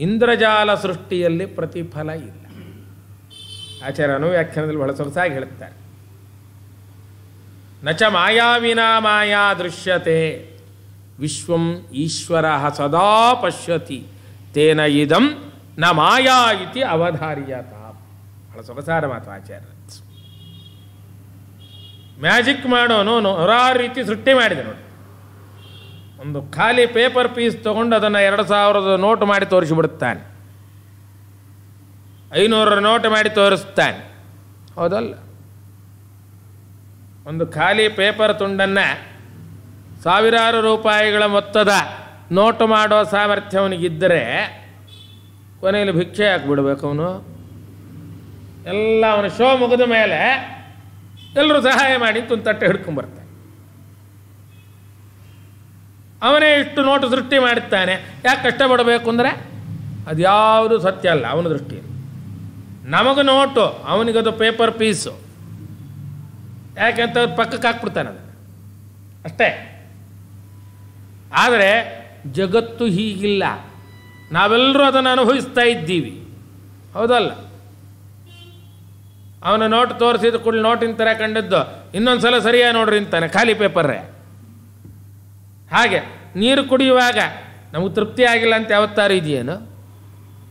ಇಂದ್ರಜಾಲ ಸೃಷ್ಟಿಯಲ್ಲಿ ಪ್ರತಿಫಲ ಇಲ್ಲ ಆಚಾರ್ಯನು ವ್ಯಾಖ್ಯಾನದಲ್ಲಿ ಬಹಳ ಸೊಗಸಾಗಿ ಹೇಳುತ್ತಾರೆ ನಚ ಮಾಯಾವಿನ ಮಾಯಾ ದೃಶ್ಯತೆ ವಿಶ್ವಂ ಈಶ್ವರ ಸದಾ ಪಶ್ಯತಿ ತೇನ ಇದಂ ನ ಮಾಯಾ ಇತಿ ಅವಧಾರ್ಯತ ಬಹಳ ಸೊಗಸಾರ ಮಾತು ಆಚಾರ್ಯ ಮ್ಯಾಜಿಕ್ ಮಾಡೋನು ನೂರಾರು ರೀತಿ ಸೃಷ್ಟಿ ಮಾಡಿದೆ ನೋಡಿ ಒಂದು ಖಾಲಿ ಪೇಪರ್ ಪೀಸ್ ತೊಗೊಂಡು ಅದನ್ನು ಎರಡು ಸಾವಿರದ ನೋಟು ಮಾಡಿ ತೋರಿಸಿಬಿಡುತ್ತಾನೆ ಐನೂರ ನೋಟ್ ಮಾಡಿ ತೋರಿಸ್ತಾನೆ ಹೌದಲ್ಲ ಒಂದು ಖಾಲಿ ಪೇಪರ್ ತುಂಡನ್ನು ಸಾವಿರಾರು ರೂಪಾಯಿಗಳ ಮೊತ್ತದ ನೋಟು ಮಾಡೋ ಸಾಮರ್ಥ್ಯ ಅವನಿಗಿದ್ದರೆ ಕೊನೆಯಲ್ಲಿ ಭಿಕ್ಷೆ ಹಾಕ್ಬಿಡ್ಬೇಕು ಅವನು ಎಲ್ಲ ಅವನ ಶೋ ಮುಗಿದ ಮೇಲೆ ಎಲ್ಲರೂ ಸಹಾಯ ಮಾಡಿ ಅಂತ ಒಂದು ತಟ್ಟೆ ಹಿಡ್ಕೊಂಬರ್ತಾನೆ ಅವನೇ ಇಷ್ಟು ನೋಟು ಸೃಷ್ಟಿ ಮಾಡುತ್ತಾನೆ ಯಾಕೆ ಕಷ್ಟಪಡಬೇಕು ಅಂದರೆ ಅದು ಯಾವುದು ಸತ್ಯ ಅಲ್ಲ ಅವನ ದೃಷ್ಟಿಯಲ್ಲಿ ನಮಗೂ ನೋಟು ಅವನಿಗದು ಪೇಪರ್ ಪೀಸು ಯಾಕೆಂತ ಪಕ್ಕಕ್ಕೆ ಹಾಕ್ಬಿಡ್ತಾನೆ ಅದನ್ನು ಅಷ್ಟೇ ಆದರೆ ಜಗತ್ತು ಹೀಗಿಲ್ಲ ನಾವೆಲ್ಲರೂ ಅದನ್ನು ಅನುಭವಿಸ್ತಾ ಇದ್ದೀವಿ ಹೌದಲ್ಲ ಅವನ ನೋಟ್ ತೋರಿಸಿದ ಕೂಡಲೇ ನೋಟಿನ ಥರ ಕಂಡದ್ದು ಇನ್ನೊಂದು ಸಲ ಸರಿಯಾಗಿ ನೋಡ್ರಿ ಅಂತಾನೆ ಖಾಲಿ ಪೇಪರ್ರೆ ಹಾಗೆ ನೀರು ಕುಡಿಯುವಾಗ ನಮಗೆ ತೃಪ್ತಿ ಆಗಿಲ್ಲ ಅಂತ ಯಾವತ್ತಾರು ಇದೆಯೇನು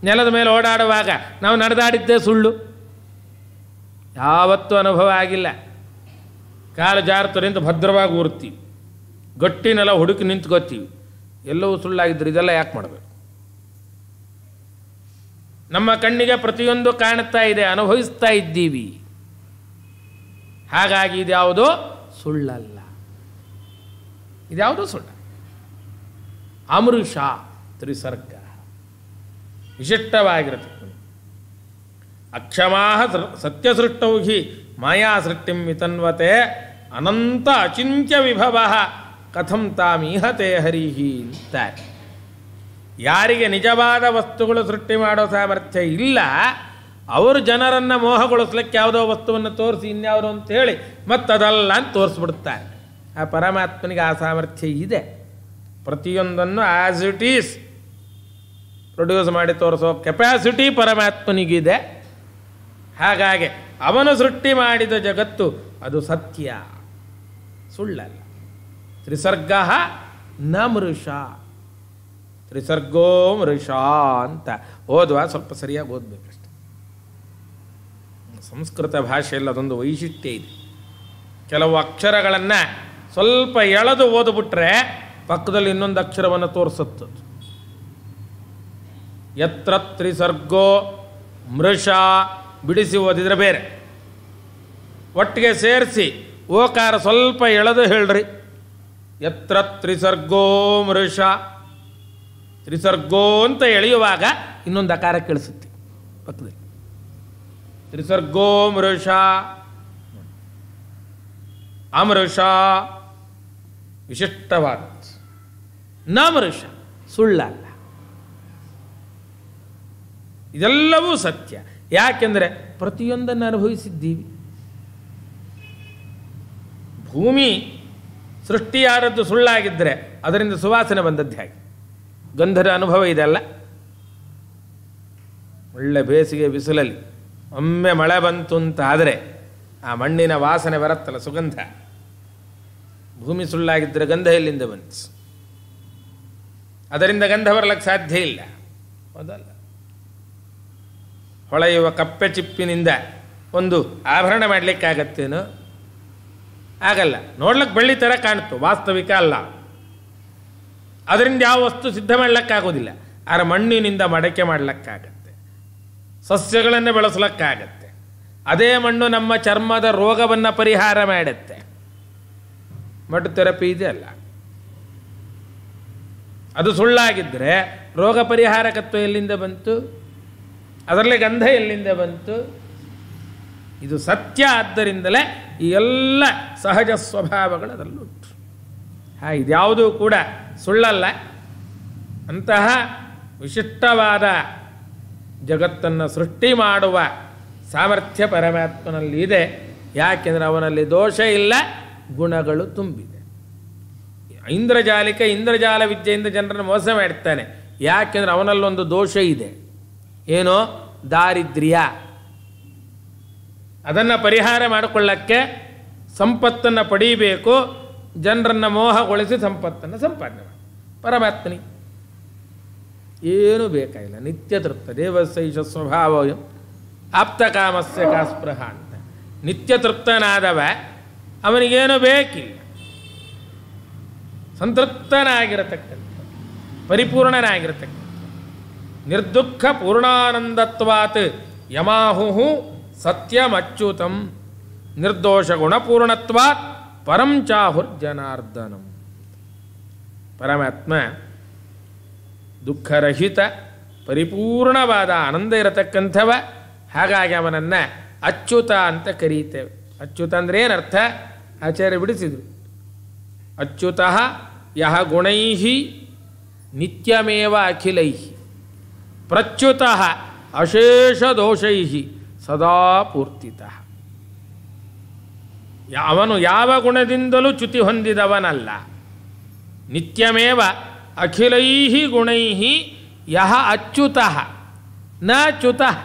ನೆಲದ ಮೇಲೆ ಓಡಾಡುವಾಗ ನಾವು ನಡೆದಾಡಿದ್ದೇ ಸುಳ್ಳು ಯಾವತ್ತೂ ಅನುಭವ ಆಗಿಲ್ಲ ಕಾಲು ಜಾರತರಿಂದ ಭದ್ರವಾಗಿ ಊರ್ತೀವಿ ಗಟ್ಟಿನೆಲ್ಲ ನೆಲ ಹುಡುಕಿ ನಿಂತ್ಕೋತೀವಿ ಎಲ್ಲವೂ ಸುಳ್ಳಾಗಿದ್ದರು ಇದೆಲ್ಲ ಯಾಕೆ ಮಾಡಬೇಕು ನಮ್ಮ ಕಣ್ಣಿಗೆ ಪ್ರತಿಯೊಂದು ಕಾಣುತ್ತಾ ಇದೆ ಅನುಭವಿಸ್ತಾ ಇದ್ದೀವಿ ಹಾಗಾಗಿ ಇದ್ಯಾವುದು ಸುಳ್ಳಲ್ಲ ಇದ್ಯಾವುದು ಸುಳ್ಳ ಅಮೃಷ ತ್ರಿಸರ್ಗ ವಿಶಿಷ್ಟವಾಗಿರತಕ್ಕಂಥ ಅಕ್ಷಮಾಹ ಸತ್ಯಸೃಷ್ಟೌ ಹಿ ಮಾಯಾ ಸೃಷ್ಟಿಂ ವಿತನ್ವತೆ ಅನಂತ ಅಚಿಂತ್ಯ ವಿಭವ ಕಥಂ ತಾಮೀಹತೆ ಹರಿಹಿ ಅಂತಾರೆ ಯಾರಿಗೆ ನಿಜವಾದ ವಸ್ತುಗಳು ಸೃಷ್ಟಿ ಮಾಡೋ ಸಾಮರ್ಥ್ಯ ಇಲ್ಲ ಅವರು ಜನರನ್ನು ಮೋಹಗೊಳಿಸ್ಲಿಕ್ಕೆ ಯಾವುದೋ ವಸ್ತುವನ್ನು ತೋರಿಸಿ ಇನ್ಯಾವ್ರು ಅಂತ ಹೇಳಿ ಮತ್ತದಲ್ಲ ಅಂತ ತೋರಿಸ್ಬಿಡ್ತಾರೆ ಆ ಪರಮಾತ್ಮನಿಗೆ ಆ ಸಾಮರ್ಥ್ಯ ಇದೆ ಪ್ರತಿಯೊಂದನ್ನು ಆ್ಯಸ್ ಇಟ್ ಈಸ್ ಪ್ರೊಡ್ಯೂಸ್ ಮಾಡಿ ತೋರಿಸೋ ಕೆಪಾಸಿಟಿ ಪರಮಾತ್ಮನಿಗಿದೆ ಹಾಗಾಗಿ ಅವನು ಸೃಷ್ಟಿ ಮಾಡಿದ ಜಗತ್ತು ಅದು ಸತ್ಯ ಸುಳ್ಳಲ್ಲ ತ್ರಿಸರ್ಗ ನ ಮೃಷ ತ್ರಿಸರ್ಗೋ ಮೃಷಾ ಅಂತ ಓದುವ ಸ್ವಲ್ಪ ಸರಿಯಾಗಿ ಓದಬೇಕಷ್ಟೆ ಸಂಸ್ಕೃತ ಭಾಷೆಯಲ್ಲಿ ಅದೊಂದು ವೈಶಿಷ್ಟ್ಯ ಇದೆ ಕೆಲವು ಅಕ್ಷರಗಳನ್ನು ಸ್ವಲ್ಪ ಎಳೆದು ಓದ್ಬಿಟ್ರೆ ಪಕ್ಕದಲ್ಲಿ ಇನ್ನೊಂದು ಅಕ್ಷರವನ್ನು ತೋರಿಸುತ್ತ ಎತ್ರ ತ್ರಿಸರ್ಗೋ ಮೃಷ ಬಿಡಿಸಿ ಓದಿದರೆ ಬೇರೆ ಒಟ್ಟಿಗೆ ಸೇರಿಸಿ ಓಕಾರ ಸ್ವಲ್ಪ ಎಳೆದು ಹೇಳ್ರಿ ಎತ್ರ ತ್ರಿಸರ್ಗೋ ಮೃಷ ತ್ರಿಸರ್ಗೋ ಅಂತ ಎಳೆಯುವಾಗ ಇನ್ನೊಂದು ಅಕಾರ ಕೇಳಿಸುತ್ತೆ ಪಕ್ಕದಲ್ಲಿ ತ್ರಿಸರ್ಗೋ ಮೃಷ ಅಮೃಷ ವಿಶಿಷ್ಟವಾದ ನಮೃಷ ಸುಳ್ಳಲ್ಲ ಇದೆಲ್ಲವೂ ಸತ್ಯ ಯಾಕೆಂದರೆ ಪ್ರತಿಯೊಂದನ್ನು ಅನುಭವಿಸಿದ್ದೀವಿ ಭೂಮಿ ಸೃಷ್ಟಿಯಾದದ್ದು ಸುಳ್ಳಾಗಿದ್ದರೆ ಅದರಿಂದ ಸುವಾಸನೆ ಬಂದದ್ದು ಹೇಗೆ ಗಂಧದ ಅನುಭವ ಇದೆ ಅಲ್ಲ ಒಳ್ಳೆ ಬೇಸಿಗೆ ಬಿಸಿಲಲ್ಲಿ ಒಮ್ಮೆ ಮಳೆ ಬಂತು ಅಂತ ಆದರೆ ಆ ಮಣ್ಣಿನ ವಾಸನೆ ಬರತ್ತಲ್ಲ ಸುಗಂಧ ಭೂಮಿ ಸುಳ್ಳಾಗಿದ್ದರೆ ಗಂಧ ಎಲ್ಲಿಂದ ಬಂತು ಅದರಿಂದ ಗಂಧ ಬರಲಿಕ್ಕೆ ಸಾಧ್ಯ ಇಲ್ಲ ಹೌದಲ್ಲ ಹೊಳೆಯುವ ಕಪ್ಪೆ ಚಿಪ್ಪಿನಿಂದ ಒಂದು ಆಭರಣ ಮಾಡಲಿಕ್ಕಾಗತ್ತೇನು ಆಗಲ್ಲ ನೋಡ್ಲಿಕ್ಕೆ ಬಳ್ಳಿ ಥರ ಕಾಣ್ತು ವಾಸ್ತವಿಕ ಅಲ್ಲ ಅದರಿಂದ ಯಾವ ವಸ್ತು ಸಿದ್ಧ ಮಾಡಲಿಕ್ಕಾಗೋದಿಲ್ಲ ಆದರೆ ಮಣ್ಣಿನಿಂದ ಮಡಕೆ ಮಾಡಲಿಕ್ಕಾಗತ್ತೆ ಸಸ್ಯಗಳನ್ನು ಬೆಳೆಸಲಿಕ್ಕಾಗತ್ತೆ ಅದೇ ಮಣ್ಣು ನಮ್ಮ ಚರ್ಮದ ರೋಗವನ್ನು ಪರಿಹಾರ ಮಾಡುತ್ತೆ ಮಡ್ ಥೆರಪಿ ಅಲ್ಲ ಅದು ಸುಳ್ಳಾಗಿದ್ದರೆ ರೋಗ ಪರಿಹಾರಕತ್ವ ಎಲ್ಲಿಂದ ಬಂತು ಅದರಲ್ಲಿ ಗಂಧ ಎಲ್ಲಿಂದ ಬಂತು ಇದು ಸತ್ಯ ಆದ್ದರಿಂದಲೇ ಈ ಎಲ್ಲ ಸಹಜ ಸ್ವಭಾವಗಳು ಅದರಲ್ಲುಂಟು ಹಾಂ ಇದ್ಯಾವುದೂ ಕೂಡ ಸುಳ್ಳಲ್ಲ ಅಂತಹ ವಿಶಿಷ್ಟವಾದ ಜಗತ್ತನ್ನು ಸೃಷ್ಟಿ ಮಾಡುವ ಸಾಮರ್ಥ್ಯ ಪರಮಾತ್ಮನಲ್ಲಿ ಇದೆ ಯಾಕೆಂದರೆ ಅವನಲ್ಲಿ ದೋಷ ಇಲ್ಲ ಗುಣಗಳು ತುಂಬಿದೆ ಇಂದ್ರಜಾಲಿಕ ಇಂದ್ರಜಾಲ ವಿದ್ಯೆಯಿಂದ ಜನರನ್ನು ಮೋಸ ಮಾಡ್ತಾನೆ ಯಾಕೆಂದರೆ ಅವನಲ್ಲೊಂದು ದೋಷ ಇದೆ ಏನೋ ದಾರಿದ್ರ್ಯ ಅದನ್ನು ಪರಿಹಾರ ಮಾಡಿಕೊಳ್ಳಕ್ಕೆ ಸಂಪತ್ತನ್ನು ಪಡೀಬೇಕು ಜನರನ್ನು ಮೋಹಗೊಳಿಸಿ ಸಂಪತ್ತನ್ನು ಸಂಪಾದನೆ ಪರಮಾತ್ಮನಿ ಏನು ಬೇಕಾಗಿಲ್ಲ ನಿತ್ಯ ತೃಪ್ತ ದೇವಸೈಷ ಸ್ವಭಾವ ಆಪ್ತ ಕಾಮಸ್ಯ ಕಾಸ್ಪೃಹ ಅಂತ ನಿತ್ಯ ತೃಪ್ತನಾದವ ಅವನಿಗೇನು ಬೇಕಿಲ್ಲ ಸಂತೃಪ್ತನಾಗಿರತಕ್ಕಂಥ ಪರಿಪೂರ್ಣನಾಗಿರತಕ್ಕಂಥ ನಿರ್ದುಃಖ ಪೂರ್ಣಾನಂದತ್ವಾತ್ ಯಮಾಹುಹು ಸತ್ಯಮಚ್ಯುತಂ ನಿರ್ದೋಷ ಗುಣಪೂರ್ಣತ್ವಾತ್ ಪರಂಚಾಹುರ್ಜನಾರ್ದನಂ ಪರಮಾತ್ಮ ದುಃಖರಹಿತ ಪರಿಪೂರ್ಣವಾದ ಆನಂದ ಇರತಕ್ಕಂಥವ ಹಾಗಾಗಿ ಅವನನ್ನು ಅಚ್ಯುತ ಅಂತ ಕರೀತೇವೆ ಅಚ್ಯುತ ಅಂದರೆ ಏನರ್ಥ ಆಚಾರ್ಯ ಬಿಡಿಸಿದರು ಅಚ್ಯುತ ಯಹ ಗುಣೈ ನಿತ್ಯಮೇವ ಅಖಿಲೈ ಪ್ರಚ್ಯುತ ಅಶೇಷ ದೋಷೈ ಸದಾ ಪೂರ್ತಿತ ಅವನು ಯಾವ ಗುಣದಿಂದಲೂ ಚ್ಯುತಿ ಹೊಂದಿದವನಲ್ಲ ನಿತ್ಯಮೇವ ಅಖಿಲೈ ಗುಣೈ ಯಹ ಅಚ್ಯುತಃ ನ ಚ್ಯುತಃ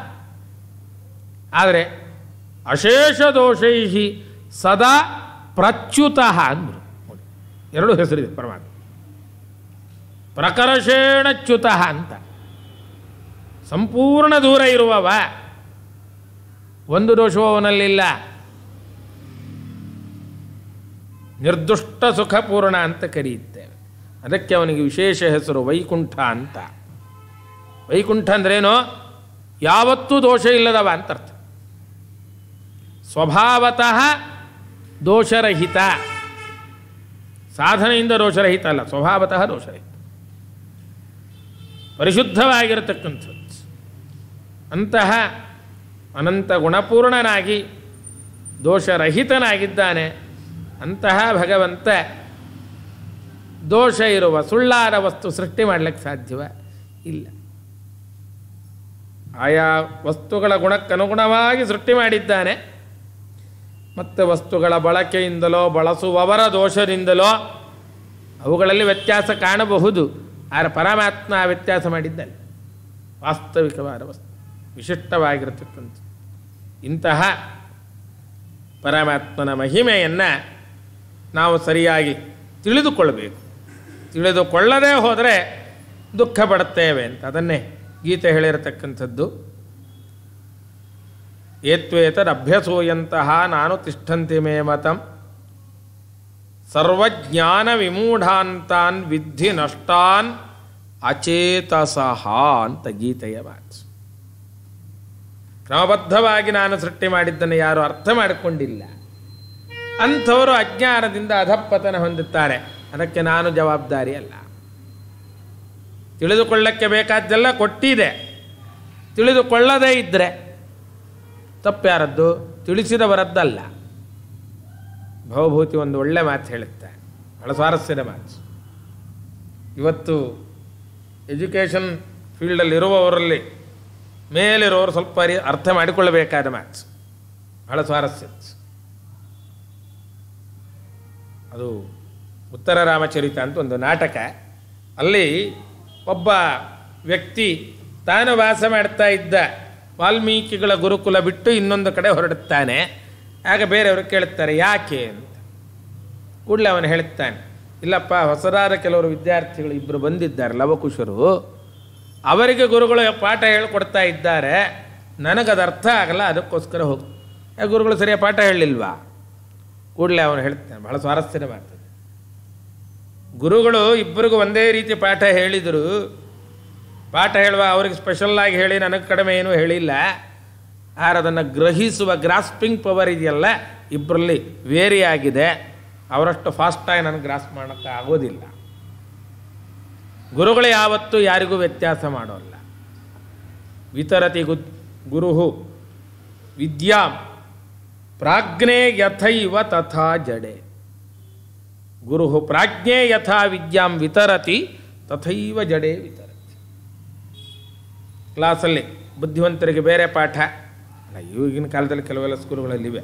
ಆದರೆ ಅಶೇಷ ದೋಷೈ ಸದಾ ಪ್ರಚ್ಯುತಃ ಅಂದರು ಎರಡು ಹೆಸರಿದೆ ಪರಮಾತ್ಮ ಪ್ರಕರ್ಷೇಣಚ್ಯುತ ಅಂತ ಸಂಪೂರ್ಣ ದೂರ ಇರುವವ ಒಂದು ದೋಷವೂ ಅವನಲ್ಲಿಲ್ಲ ನಿರ್ದುಷ್ಟ ಸುಖಪೂರ್ಣ ಅಂತ ಕರೆಯುತ್ತೆ ಅದಕ್ಕೆ ಅವನಿಗೆ ವಿಶೇಷ ಹೆಸರು ವೈಕುಂಠ ಅಂತ ವೈಕುಂಠ ಅಂದ್ರೇನು ಯಾವತ್ತೂ ದೋಷ ಇಲ್ಲದವ ಅಂತ ಅರ್ಥ ಸ್ವಭಾವತಃ ದೋಷರಹಿತ ಸಾಧನೆಯಿಂದ ದೋಷರಹಿತ ಅಲ್ಲ ಸ್ವಭಾವತಃ ದೋಷರಹಿತ ಪರಿಶುದ್ಧವಾಗಿರತಕ್ಕಂಥದ್ದು ಅಂತಹ ಅನಂತ ಗುಣಪೂರ್ಣನಾಗಿ ದೋಷರಹಿತನಾಗಿದ್ದಾನೆ ಅಂತಹ ಭಗವಂತ ದೋಷ ಇರುವ ಸುಳ್ಳಾರ ವಸ್ತು ಸೃಷ್ಟಿ ಮಾಡಲಿಕ್ಕೆ ಸಾಧ್ಯವ ಇಲ್ಲ ಆಯಾ ವಸ್ತುಗಳ ಗುಣಕ್ಕನುಗುಣವಾಗಿ ಸೃಷ್ಟಿ ಮಾಡಿದ್ದಾನೆ ಮತ್ತು ವಸ್ತುಗಳ ಬಳಕೆಯಿಂದಲೋ ಬಳಸುವವರ ದೋಷದಿಂದಲೋ ಅವುಗಳಲ್ಲಿ ವ್ಯತ್ಯಾಸ ಕಾಣಬಹುದು ಆದರೆ ಪರಮಾತ್ಮ ವ್ಯತ್ಯಾಸ ಮಾಡಿದ್ದಾನೆ ವಾಸ್ತವಿಕವಾದ ವಸ್ತು ವಿಶಿಷ್ಟವಾಗಿರತಕ್ಕಂಥ ಇಂತಹ ಪರಮಾತ್ಮನ ಮಹಿಮೆಯನ್ನು ನಾವು ಸರಿಯಾಗಿ ತಿಳಿದುಕೊಳ್ಳಬೇಕು ತಿಳಿದುಕೊಳ್ಳದೇ ಹೋದರೆ ದುಃಖ ಪಡುತ್ತೇವೆ ಅಂತ ಅದನ್ನೇ ಗೀತೆ ಹೇಳಿರತಕ್ಕಂಥದ್ದು ಅಭ್ಯಸೂಯಂತಹ ನಾನು ತಿಷ್ಠಂತಿ ಮೇ ಮತಂ ಸರ್ವಜ್ಞಾನ ವಿಮೂಢಾಂತಾನ್ ವಿದ್ಧಿ ನಷ್ಟಾನ್ ಅಚೇತಸಹ ಅಂತ ಗೀತೆಯ ಮಾತು ಕ್ರಮಬದ್ಧವಾಗಿ ನಾನು ಸೃಷ್ಟಿ ಮಾಡಿದ್ದನ್ನು ಯಾರು ಅರ್ಥ ಮಾಡಿಕೊಂಡಿಲ್ಲ ಅಂಥವರು ಅಜ್ಞಾನದಿಂದ ಅಧಪ್ಪತನ ಹೊಂದುತ್ತಾರೆ ಅದಕ್ಕೆ ನಾನು ಜವಾಬ್ದಾರಿ ಅಲ್ಲ ತಿಳಿದುಕೊಳ್ಳಕ್ಕೆ ಬೇಕಾದ್ದೆಲ್ಲ ಕೊಟ್ಟಿದೆ ತಿಳಿದುಕೊಳ್ಳದೇ ಇದ್ದರೆ ತಪ್ಪ್ಯಾರದ್ದು ತಿಳಿಸಿದವರದ್ದಲ್ಲ ಭವಭೂತಿ ಒಂದು ಒಳ್ಳೆ ಮಾತು ಹೇಳುತ್ತೆ ಬಹಳ ಸ್ವಾರಸ್ಯದ ಮಾತು ಇವತ್ತು ಎಜುಕೇಷನ್ ಫೀಲ್ಡಲ್ಲಿರುವವರಲ್ಲಿ ಮೇಲಿರುವವರು ಸ್ವಲ್ಪ ಅರ್ಥ ಮಾಡಿಕೊಳ್ಳಬೇಕಾದ ಮಾತು ಬಹಳ ಸ್ವಾರಸ್ಯ ಅದು ಉತ್ತರ ರಾಮಚರಿತ ಅಂತ ಒಂದು ನಾಟಕ ಅಲ್ಲಿ ಒಬ್ಬ ವ್ಯಕ್ತಿ ತಾನು ವಾಸ ಮಾಡ್ತಾ ಇದ್ದ ವಾಲ್ಮೀಕಿಗಳ ಗುರುಕುಲ ಬಿಟ್ಟು ಇನ್ನೊಂದು ಕಡೆ ಹೊರಡುತ್ತಾನೆ ಆಗ ಬೇರೆಯವರು ಕೇಳುತ್ತಾರೆ ಯಾಕೆ ಅಂತ ಕೂಡಲೇ ಅವನು ಹೇಳುತ್ತಾನೆ ಇಲ್ಲಪ್ಪ ಹೊಸದಾದ ಕೆಲವರು ವಿದ್ಯಾರ್ಥಿಗಳು ಇಬ್ಬರು ಬಂದಿದ್ದಾರೆ ಲವಕುಶರು ಅವರಿಗೆ ಗುರುಗಳು ಪಾಠ ಹೇಳಿಕೊಡ್ತಾ ಇದ್ದಾರೆ ನನಗದು ಅರ್ಥ ಆಗಲ್ಲ ಅದಕ್ಕೋಸ್ಕರ ಹೋಗಿ ಗುರುಗಳು ಸರಿಯಾಗಿ ಪಾಠ ಹೇಳಿಲ್ವಾ ಕೂಡಲೇ ಅವನು ಹೇಳ್ತಾನೆ ಬಹಳ ಸ್ವಾರಸ್ಯದ ಮಾತು ಗುರುಗಳು ಇಬ್ಬರಿಗೂ ಒಂದೇ ರೀತಿ ಪಾಠ ಹೇಳಿದರು ಪಾಠ ಹೇಳುವ ಅವ್ರಿಗೆ ಸ್ಪೆಷಲ್ಲಾಗಿ ಹೇಳಿ ನನಗೆ ಕಡಿಮೆ ಏನೂ ಹೇಳಿಲ್ಲ ಆದ್ರೆ ಅದನ್ನು ಗ್ರಹಿಸುವ ಗ್ರಾಸ್ಪಿಂಗ್ ಪವರ್ ಇದೆಯಲ್ಲ ಇಬ್ಬರಲ್ಲಿ ವೇರಿ ಆಗಿದೆ ಅವರಷ್ಟು ಫಾಸ್ಟಾಗಿ ನನಗೆ ಗ್ರಾಸ್ ಮಾಡೋಕ್ಕೆ ಆಗೋದಿಲ್ಲ ಗುರುಗಳು ಯಾವತ್ತೂ ಯಾರಿಗೂ ವ್ಯತ್ಯಾಸ ಮಾಡೋಲ್ಲ ವಿತರತಿ ಗು ಗುರುಹು ವಿದ್ಯಾ ಪ್ರಾಜ್ಞೆ ಯಥೈವ ತಥಾ ಜಡೆ ಗುರು ಪ್ರಾಜ್ಞೆ ಯಥಾ ವಿದ್ಯಾಂ ವಿತರತಿ ತಥೈವ ಜಡೆ ವಿತರತಿ ಕ್ಲಾಸಲ್ಲಿ ಬುದ್ಧಿವಂತರಿಗೆ ಬೇರೆ ಪಾಠ ಅಲ್ಲ ಈಗಿನ ಕಾಲದಲ್ಲಿ ಕೆಲವೆಲ್ಲ ಸ್ಕೂಲ್ಗಳಲ್ಲಿವೆ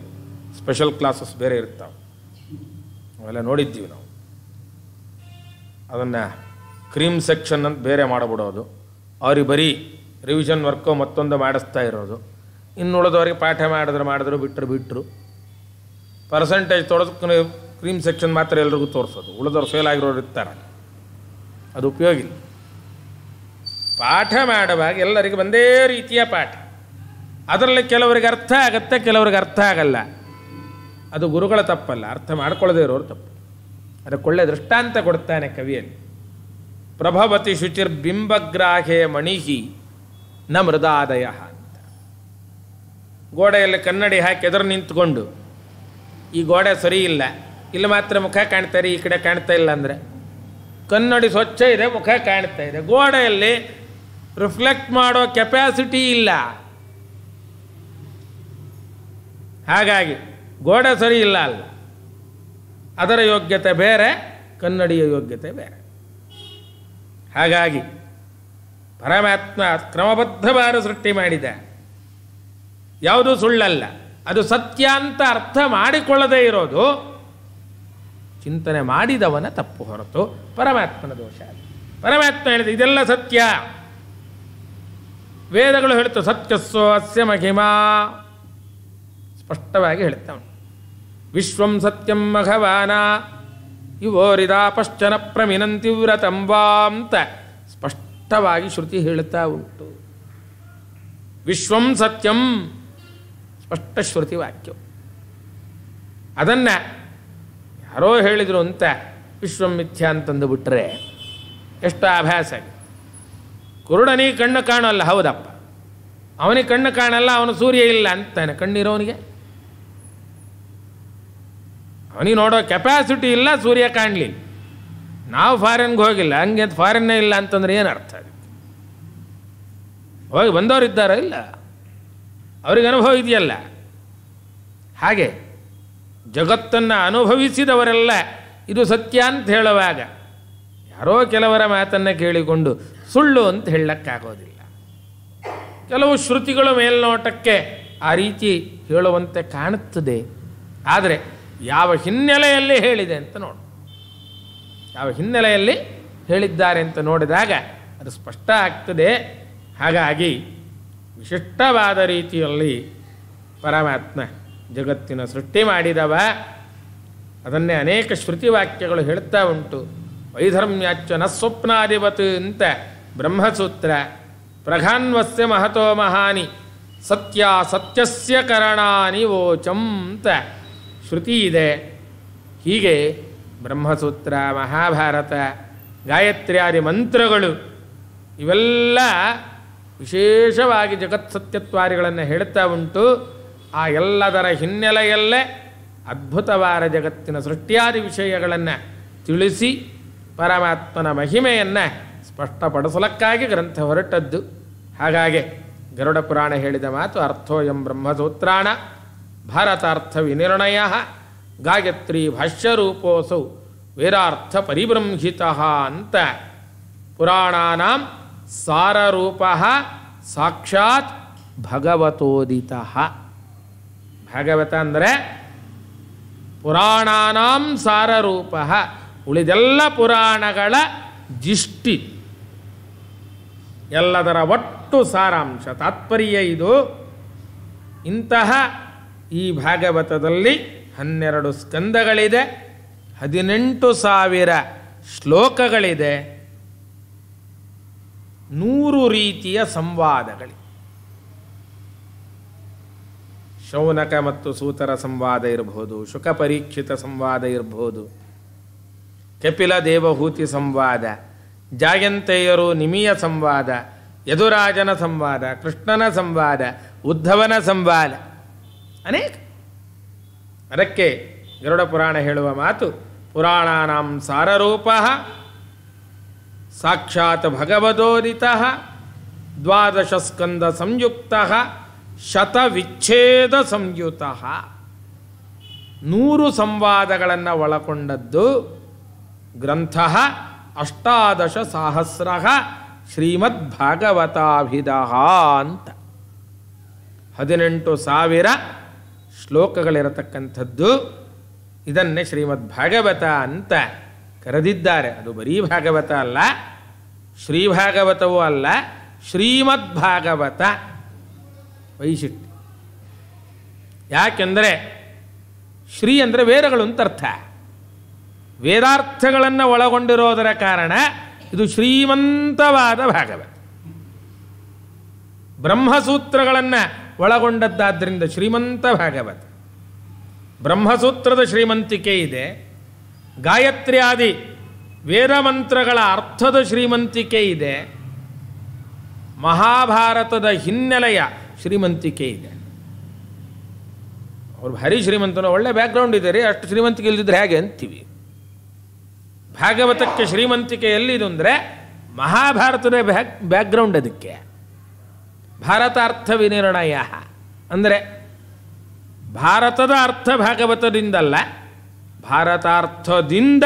ಸ್ಪೆಷಲ್ ಕ್ಲಾಸಸ್ ಬೇರೆ ಇರ್ತಾವೆ ಅವೆಲ್ಲ ನೋಡಿದ್ದೀವಿ ನಾವು ಅದನ್ನು ಕ್ರೀಮ್ ಸೆಕ್ಷನ್ ಅಂತ ಬೇರೆ ಮಾಡಿಬಿಡೋದು ಅವ್ರಿಗೆ ಬರೀ ರಿವಿಷನ್ ವರ್ಕೋ ಮತ್ತೊಂದು ಮಾಡಿಸ್ತಾ ಇರೋದು ಇನ್ನು ಪಾಠ ಮಾಡಿದ್ರೆ ಮಾಡಿದ್ರು ಬಿಟ್ಟರು ಬಿಟ್ಟರು ಪರ್ಸೆಂಟೇಜ್ ತೊಡೆದು ಕ್ರೀಮ್ ಸೆಕ್ಷನ್ ಮಾತ್ರ ಎಲ್ರಿಗೂ ತೋರಿಸೋದು ಉಳಿದವ್ರು ಫೇಲ್ ಆಗಿರೋರು ಇರ್ತಾರೆ ಅದು ಉಪಯೋಗ ಇಲ್ಲ ಪಾಠ ಮಾಡುವಾಗ ಎಲ್ಲರಿಗೂ ಒಂದೇ ರೀತಿಯ ಪಾಠ ಅದರಲ್ಲಿ ಕೆಲವರಿಗೆ ಅರ್ಥ ಆಗತ್ತೆ ಕೆಲವ್ರಿಗೆ ಅರ್ಥ ಆಗಲ್ಲ ಅದು ಗುರುಗಳ ತಪ್ಪಲ್ಲ ಅರ್ಥ ಮಾಡ್ಕೊಳ್ಳದೇ ಇರೋರು ತಪ್ಪು ಒಳ್ಳೆ ದೃಷ್ಟಾಂತ ಕೊಡ್ತಾನೆ ಕವಿಯಲ್ಲಿ ಪ್ರಭವತಿ ಶುಚಿರ್ ಬಿಂಬಗ್ರಾಹೆ ಮಣಿಹಿ ನ ಮೃದಾದಯ ಅಂತ ಗೋಡೆಯಲ್ಲಿ ಕನ್ನಡಿ ಹಾಕಿ ಎದುರು ನಿಂತ್ಕೊಂಡು ಈ ಗೋಡೆ ಸರಿ ಇಲ್ಲ ಇಲ್ಲಿ ಮಾತ್ರ ಮುಖ ರೀ ಈ ಕಡೆ ಕಾಣ್ತಾ ಇಲ್ಲ ಅಂದರೆ ಕನ್ನಡಿ ಸ್ವಚ್ಛ ಇದೆ ಮುಖ ಕಾಣ್ತಾ ಇದೆ ಗೋಡೆಯಲ್ಲಿ ರಿಫ್ಲೆಕ್ಟ್ ಮಾಡೋ ಕೆಪ್ಯಾಸಿಟಿ ಇಲ್ಲ ಹಾಗಾಗಿ ಗೋಡೆ ಸರಿ ಇಲ್ಲ ಅಲ್ಲ ಅದರ ಯೋಗ್ಯತೆ ಬೇರೆ ಕನ್ನಡಿಯ ಯೋಗ್ಯತೆ ಬೇರೆ ಹಾಗಾಗಿ ಪರಮಾತ್ಮ ಕ್ರಮಬದ್ಧವಾದ ಸೃಷ್ಟಿ ಮಾಡಿದೆ ಯಾವುದೂ ಸುಳ್ಳಲ್ಲ ಅದು ಸತ್ಯ ಅಂತ ಅರ್ಥ ಮಾಡಿಕೊಳ್ಳದೇ ಇರೋದು ಚಿಂತನೆ ಮಾಡಿದವನ ತಪ್ಪು ಹೊರತು ಪರಮಾತ್ಮನ ದೋಷ ಪರಮಾತ್ಮ ಹೇಳಿದೆ ಇದೆಲ್ಲ ಸತ್ಯ ವೇದಗಳು ಹೇಳುತ್ತೆ ಸತ್ಯಸ್ಸೋ ಅಸ್ಯ ಮಹಿಮಾ ಸ್ಪಷ್ಟವಾಗಿ ಹೇಳುತ್ತವನು ವಿಶ್ವಂ ಸತ್ಯಂ ಮಘವಾನ ಇವೋರಿದಾ ಪಶ್ಚನ ಪ್ರಮಿನಂತಿವ್ರ ತಂಬಾಂತ ಸ್ಪಷ್ಟವಾಗಿ ಶ್ರುತಿ ಹೇಳುತ್ತಾ ಉಂಟು ವಿಶ್ವಂ ಸತ್ಯಂ ಸ್ಪಷ್ಟ ಶ್ರುತಿ ವಾಕ್ಯ ಅದನ್ನು ಯಾರೋ ಹೇಳಿದರು ಅಂತ ವಿಶ್ವಮಿಥ್ಯ ಅಂತಂದು ಬಿಟ್ಟರೆ ಎಷ್ಟು ಅಭ್ಯಾಸ ಕುರುಡನಿಗೆ ಕಣ್ಣು ಕಾಣಲ್ಲ ಹೌದಪ್ಪ ಅವನಿಗೆ ಕಣ್ಣು ಕಾಣಲ್ಲ ಅವನು ಸೂರ್ಯ ಇಲ್ಲ ಅಂತಾನೆ ಕಣ್ಣಿರೋವನಿಗೆ ಅವನಿಗೆ ನೋಡೋ ಕೆಪಾಸಿಟಿ ಇಲ್ಲ ಸೂರ್ಯ ಕಾಣಲಿ ನಾವು ಫಾರಿನ್ಗೆ ಹೋಗಿಲ್ಲ ಹಂಗೆ ಫಾರಿನ್ನೇ ಇಲ್ಲ ಅಂತಂದ್ರೆ ಏನು ಅರ್ಥ ಹೋಗಿ ಬಂದವರು ಇದ್ದಾರೋ ಇಲ್ಲ ಅವ್ರಿಗೆ ಅನುಭವ ಇದೆಯಲ್ಲ ಹಾಗೆ ಜಗತ್ತನ್ನು ಅನುಭವಿಸಿದವರೆಲ್ಲ ಇದು ಸತ್ಯ ಅಂತ ಹೇಳುವಾಗ ಯಾರೋ ಕೆಲವರ ಮಾತನ್ನು ಕೇಳಿಕೊಂಡು ಸುಳ್ಳು ಅಂತ ಹೇಳಕ್ಕಾಗೋದಿಲ್ಲ ಕೆಲವು ಶ್ರುತಿಗಳು ಮೇಲ್ನೋಟಕ್ಕೆ ಆ ರೀತಿ ಹೇಳುವಂತೆ ಕಾಣುತ್ತದೆ ಆದರೆ ಯಾವ ಹಿನ್ನೆಲೆಯಲ್ಲಿ ಹೇಳಿದೆ ಅಂತ ನೋಡು ಯಾವ ಹಿನ್ನೆಲೆಯಲ್ಲಿ ಹೇಳಿದ್ದಾರೆ ಅಂತ ನೋಡಿದಾಗ ಅದು ಸ್ಪಷ್ಟ ಆಗ್ತದೆ ಹಾಗಾಗಿ ವಿಶಿಷ್ಟವಾದ ರೀತಿಯಲ್ಲಿ ಪರಮಾತ್ಮ ಜಗತ್ತಿನ ಸೃಷ್ಟಿ ಮಾಡಿದವ ಅದನ್ನೇ ಅನೇಕ ಶ್ರುತಿ ವಾಕ್ಯಗಳು ಹೇಳ್ತಾ ಉಂಟು ವೈಧರ್ಮ್ಯಾಚ ನ ಸ್ವಪ್ನಾಧಿಪತ್ ಅಂತ ಬ್ರಹ್ಮಸೂತ್ರ ಪ್ರಘಾನ್ವಸ್ಯ ಮಹತೋ ಮಹಾನಿ ಸತ್ಯ ಸತ್ಯಸ್ಯ ಕರಣಾನಿ ವೋಚಂ ಅಂತ ಶ್ರುತಿ ಇದೆ ಹೀಗೆ ಬ್ರಹ್ಮಸೂತ್ರ ಮಹಾಭಾರತ ಗಾಯತ್ರಿಯಾದಿ ಮಂತ್ರಗಳು ಇವೆಲ್ಲ ವಿಶೇಷವಾಗಿ ಜಗತ್ಸತ್ಯತ್ವಾರಿಗಳನ್ನು ಹೇಳ್ತಾ ಉಂಟು ಆ ಎಲ್ಲದರ ಹಿನ್ನೆಲೆಯಲ್ಲೇ ಅದ್ಭುತವಾದ ಜಗತ್ತಿನ ಸೃಷ್ಟಿಯಾದಿ ವಿಷಯಗಳನ್ನು ತಿಳಿಸಿ ಪರಮಾತ್ಮನ ಮಹಿಮೆಯನ್ನು ಸ್ಪಷ್ಟಪಡಿಸಲಕ್ಕಾಗಿ ಗ್ರಂಥ ಹೊರಟದ್ದು ಹಾಗಾಗಿ ಗರುಡ ಪುರಾಣ ಹೇಳಿದ ಮಾತು ಅರ್ಥೋಯಂ ಬ್ರಹ್ಮಸೂತ್ರಾಣ ಭಾರತಾರ್ಥ ವಿನಿರ್ಣಯ ಗಾಯತ್ರಿ ಭಾಷ್ಯರೂಪೋಸೌ ವೀರಾರ್ಥ ಪರಿಬ್ರಂಹಿತ ಅಂತ ಪುರಾಣಾನಾಂ ಸಾರರೂಪ ಸಾಕ್ಷಾತ್ ಭಗವತೋದಿತ ಭಾಗವತ ಅಂದರೆ ಪುರಾಣಾನಾಂ ಸಾರರೂಪ ಉಳಿದೆಲ್ಲ ಪುರಾಣಗಳ ಜಿಷ್ಟಿ ಎಲ್ಲದರ ಒಟ್ಟು ಸಾರಾಂಶ ತಾತ್ಪರ್ಯ ಇದು ಇಂತಹ ಈ ಭಾಗವತದಲ್ಲಿ ಹನ್ನೆರಡು ಸ್ಕಂದಗಳಿದೆ ಹದಿನೆಂಟು ಸಾವಿರ ಶ್ಲೋಕಗಳಿದೆ ನೂರು ರೀತಿಯ ಸಂವಾದಗಳಿವೆ ಶೌನಕ ಮತ್ತು ಸೂತರ ಸಂವಾದ ಇರಬಹುದು ಶುಕ ಪರೀಕ್ಷಿತ ಸಂವಾದ ಇರಬಹುದು ಕಪಿಲ ದೇವಹೂತಿ ಸಂವಾದ ಜಾಯಂತೆಯರು ನಿಮಿಯ ಸಂವಾದ ಯದುರಾಜನ ಸಂವಾದ ಕೃಷ್ಣನ ಸಂವಾದ ಉದ್ಧವನ ಸಂವಾದ ಅನೇಕ ಅದಕ್ಕೆ ಗರುಡ ಪುರಾಣ ಹೇಳುವ ಮಾತು ಪುರಾಣಾನಾಂ ಸಾರರೂಪ ಸಾಕ್ಷಾತ್ ಭಗವದೋದಿತ ದ್ವಾದಶ ಸ್ಕಂದ ಸಂಯುಕ್ತ ಶತವಿಚ್ಛೇದ ಸಂಯುತ ನೂರು ಸಂವಾದಗಳನ್ನು ಒಳಗೊಂಡದ್ದು ಗ್ರಂಥ ಅಷ್ಟಾದಶ ಸಹಸ್ರ ಶ್ರೀಮದ್ ಭಾಗವತಾಭಿಧ ಅಂತ ಹದಿನೆಂಟು ಸಾವಿರ ಶ್ಲೋಕಗಳಿರತಕ್ಕಂಥದ್ದು ಇದನ್ನೇ ಶ್ರೀಮದ್ ಭಾಗವತ ಅಂತ ಕರೆದಿದ್ದಾರೆ ಅದು ಬರೀ ಭಾಗವತ ಅಲ್ಲ ಶ್ರೀ ಭಾಗವತವೂ ಅಲ್ಲ ಶ್ರೀಮದ್ ಭಾಗವತ ವೈಶಿಷ್ಟ್ಯ ಯಾಕೆಂದರೆ ಶ್ರೀ ಅಂದರೆ ವೇದಗಳು ಅಂತ ಅರ್ಥ ವೇದಾರ್ಥಗಳನ್ನು ಒಳಗೊಂಡಿರೋದರ ಕಾರಣ ಇದು ಶ್ರೀಮಂತವಾದ ಭಾಗವತ ಬ್ರಹ್ಮಸೂತ್ರಗಳನ್ನು ಒಳಗೊಂಡದ್ದಾದ್ದರಿಂದ ಶ್ರೀಮಂತ ಭಾಗವತ ಬ್ರಹ್ಮಸೂತ್ರದ ಶ್ರೀಮಂತಿಕೆ ಇದೆ ಗಾಯತ್ರಿ ಆದಿ ವೇದ ಮಂತ್ರಗಳ ಅರ್ಥದ ಶ್ರೀಮಂತಿಕೆ ಇದೆ ಮಹಾಭಾರತದ ಹಿನ್ನೆಲೆಯ ಶ್ರೀಮಂತಿಕೆ ಇದೆ ಅವ್ರು ಭಾರಿ ಶ್ರೀಮಂತನ ಒಳ್ಳೆ ಬ್ಯಾಕ್ಗ್ರೌಂಡ್ ಇದೆ ರೀ ಅಷ್ಟು ಶ್ರೀಮಂತಿಕೆ ಇಲ್ದಿದ್ರೆ ಹೇಗೆ ಅಂತೀವಿ ಭಾಗವತಕ್ಕೆ ಶ್ರೀಮಂತಿಕೆ ಎಲ್ಲಿದು ಅಂದರೆ ಮಹಾಭಾರತದ ಬ್ಯಾಕ್ ಬ್ಯಾಕ್ಗ್ರೌಂಡ್ ಅದಕ್ಕೆ ಭಾರತಾರ್ಥ ವಿನಿರ್ಣಯ ಅಂದರೆ ಭಾರತದ ಅರ್ಥ ಭಾಗವತದಿಂದಲ್ಲ ಭಾರತಾರ್ಥದಿಂದ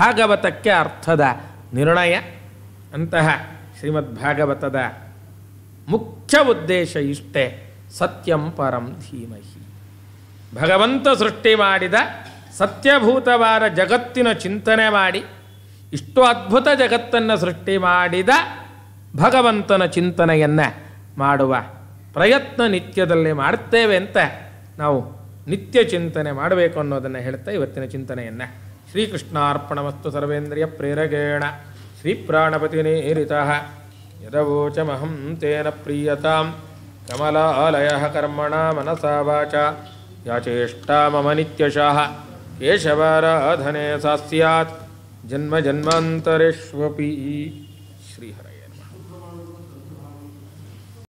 ಭಾಗವತಕ್ಕೆ ಅರ್ಥದ ನಿರ್ಣಯ ಅಂತಹ ಶ್ರೀಮದ್ ಭಾಗವತದ ಮುಖ್ಯ ಉದ್ದೇಶ ಇಷ್ಟೇ ಸತ್ಯಂ ಪರಂ ಧೀಮಹಿ ಭಗವಂತ ಸೃಷ್ಟಿ ಮಾಡಿದ ಸತ್ಯಭೂತವಾದ ಜಗತ್ತಿನ ಚಿಂತನೆ ಮಾಡಿ ಇಷ್ಟು ಅದ್ಭುತ ಜಗತ್ತನ್ನು ಸೃಷ್ಟಿ ಮಾಡಿದ ಭಗವಂತನ ಚಿಂತನೆಯನ್ನು ಮಾಡುವ ಪ್ರಯತ್ನ ನಿತ್ಯದಲ್ಲಿ ಮಾಡುತ್ತೇವೆ ಅಂತ ನಾವು ನಿತ್ಯ ಚಿಂತನೆ ಮಾಡಬೇಕು ಅನ್ನೋದನ್ನು ಹೇಳ್ತಾ ಇವತ್ತಿನ ಚಿಂತನೆಯನ್ನು ಶ್ರೀಕೃಷ್ಣಾರ್ಪಣ ವಸ್ತು ಸರ್ವೇಂದ್ರಿಯ ಪ್ರೇರಗೇಣ ಶ್ರೀ ಪ್ರಾಣಪತಿ यदवोचमहं तेन प्रीयतां कमलालयः कर्मणा मनसा वाचा याचेष्टा मम नित्यशाः केशवाराधने सा स्यात् जन्मजन्मान्तरेष्वपि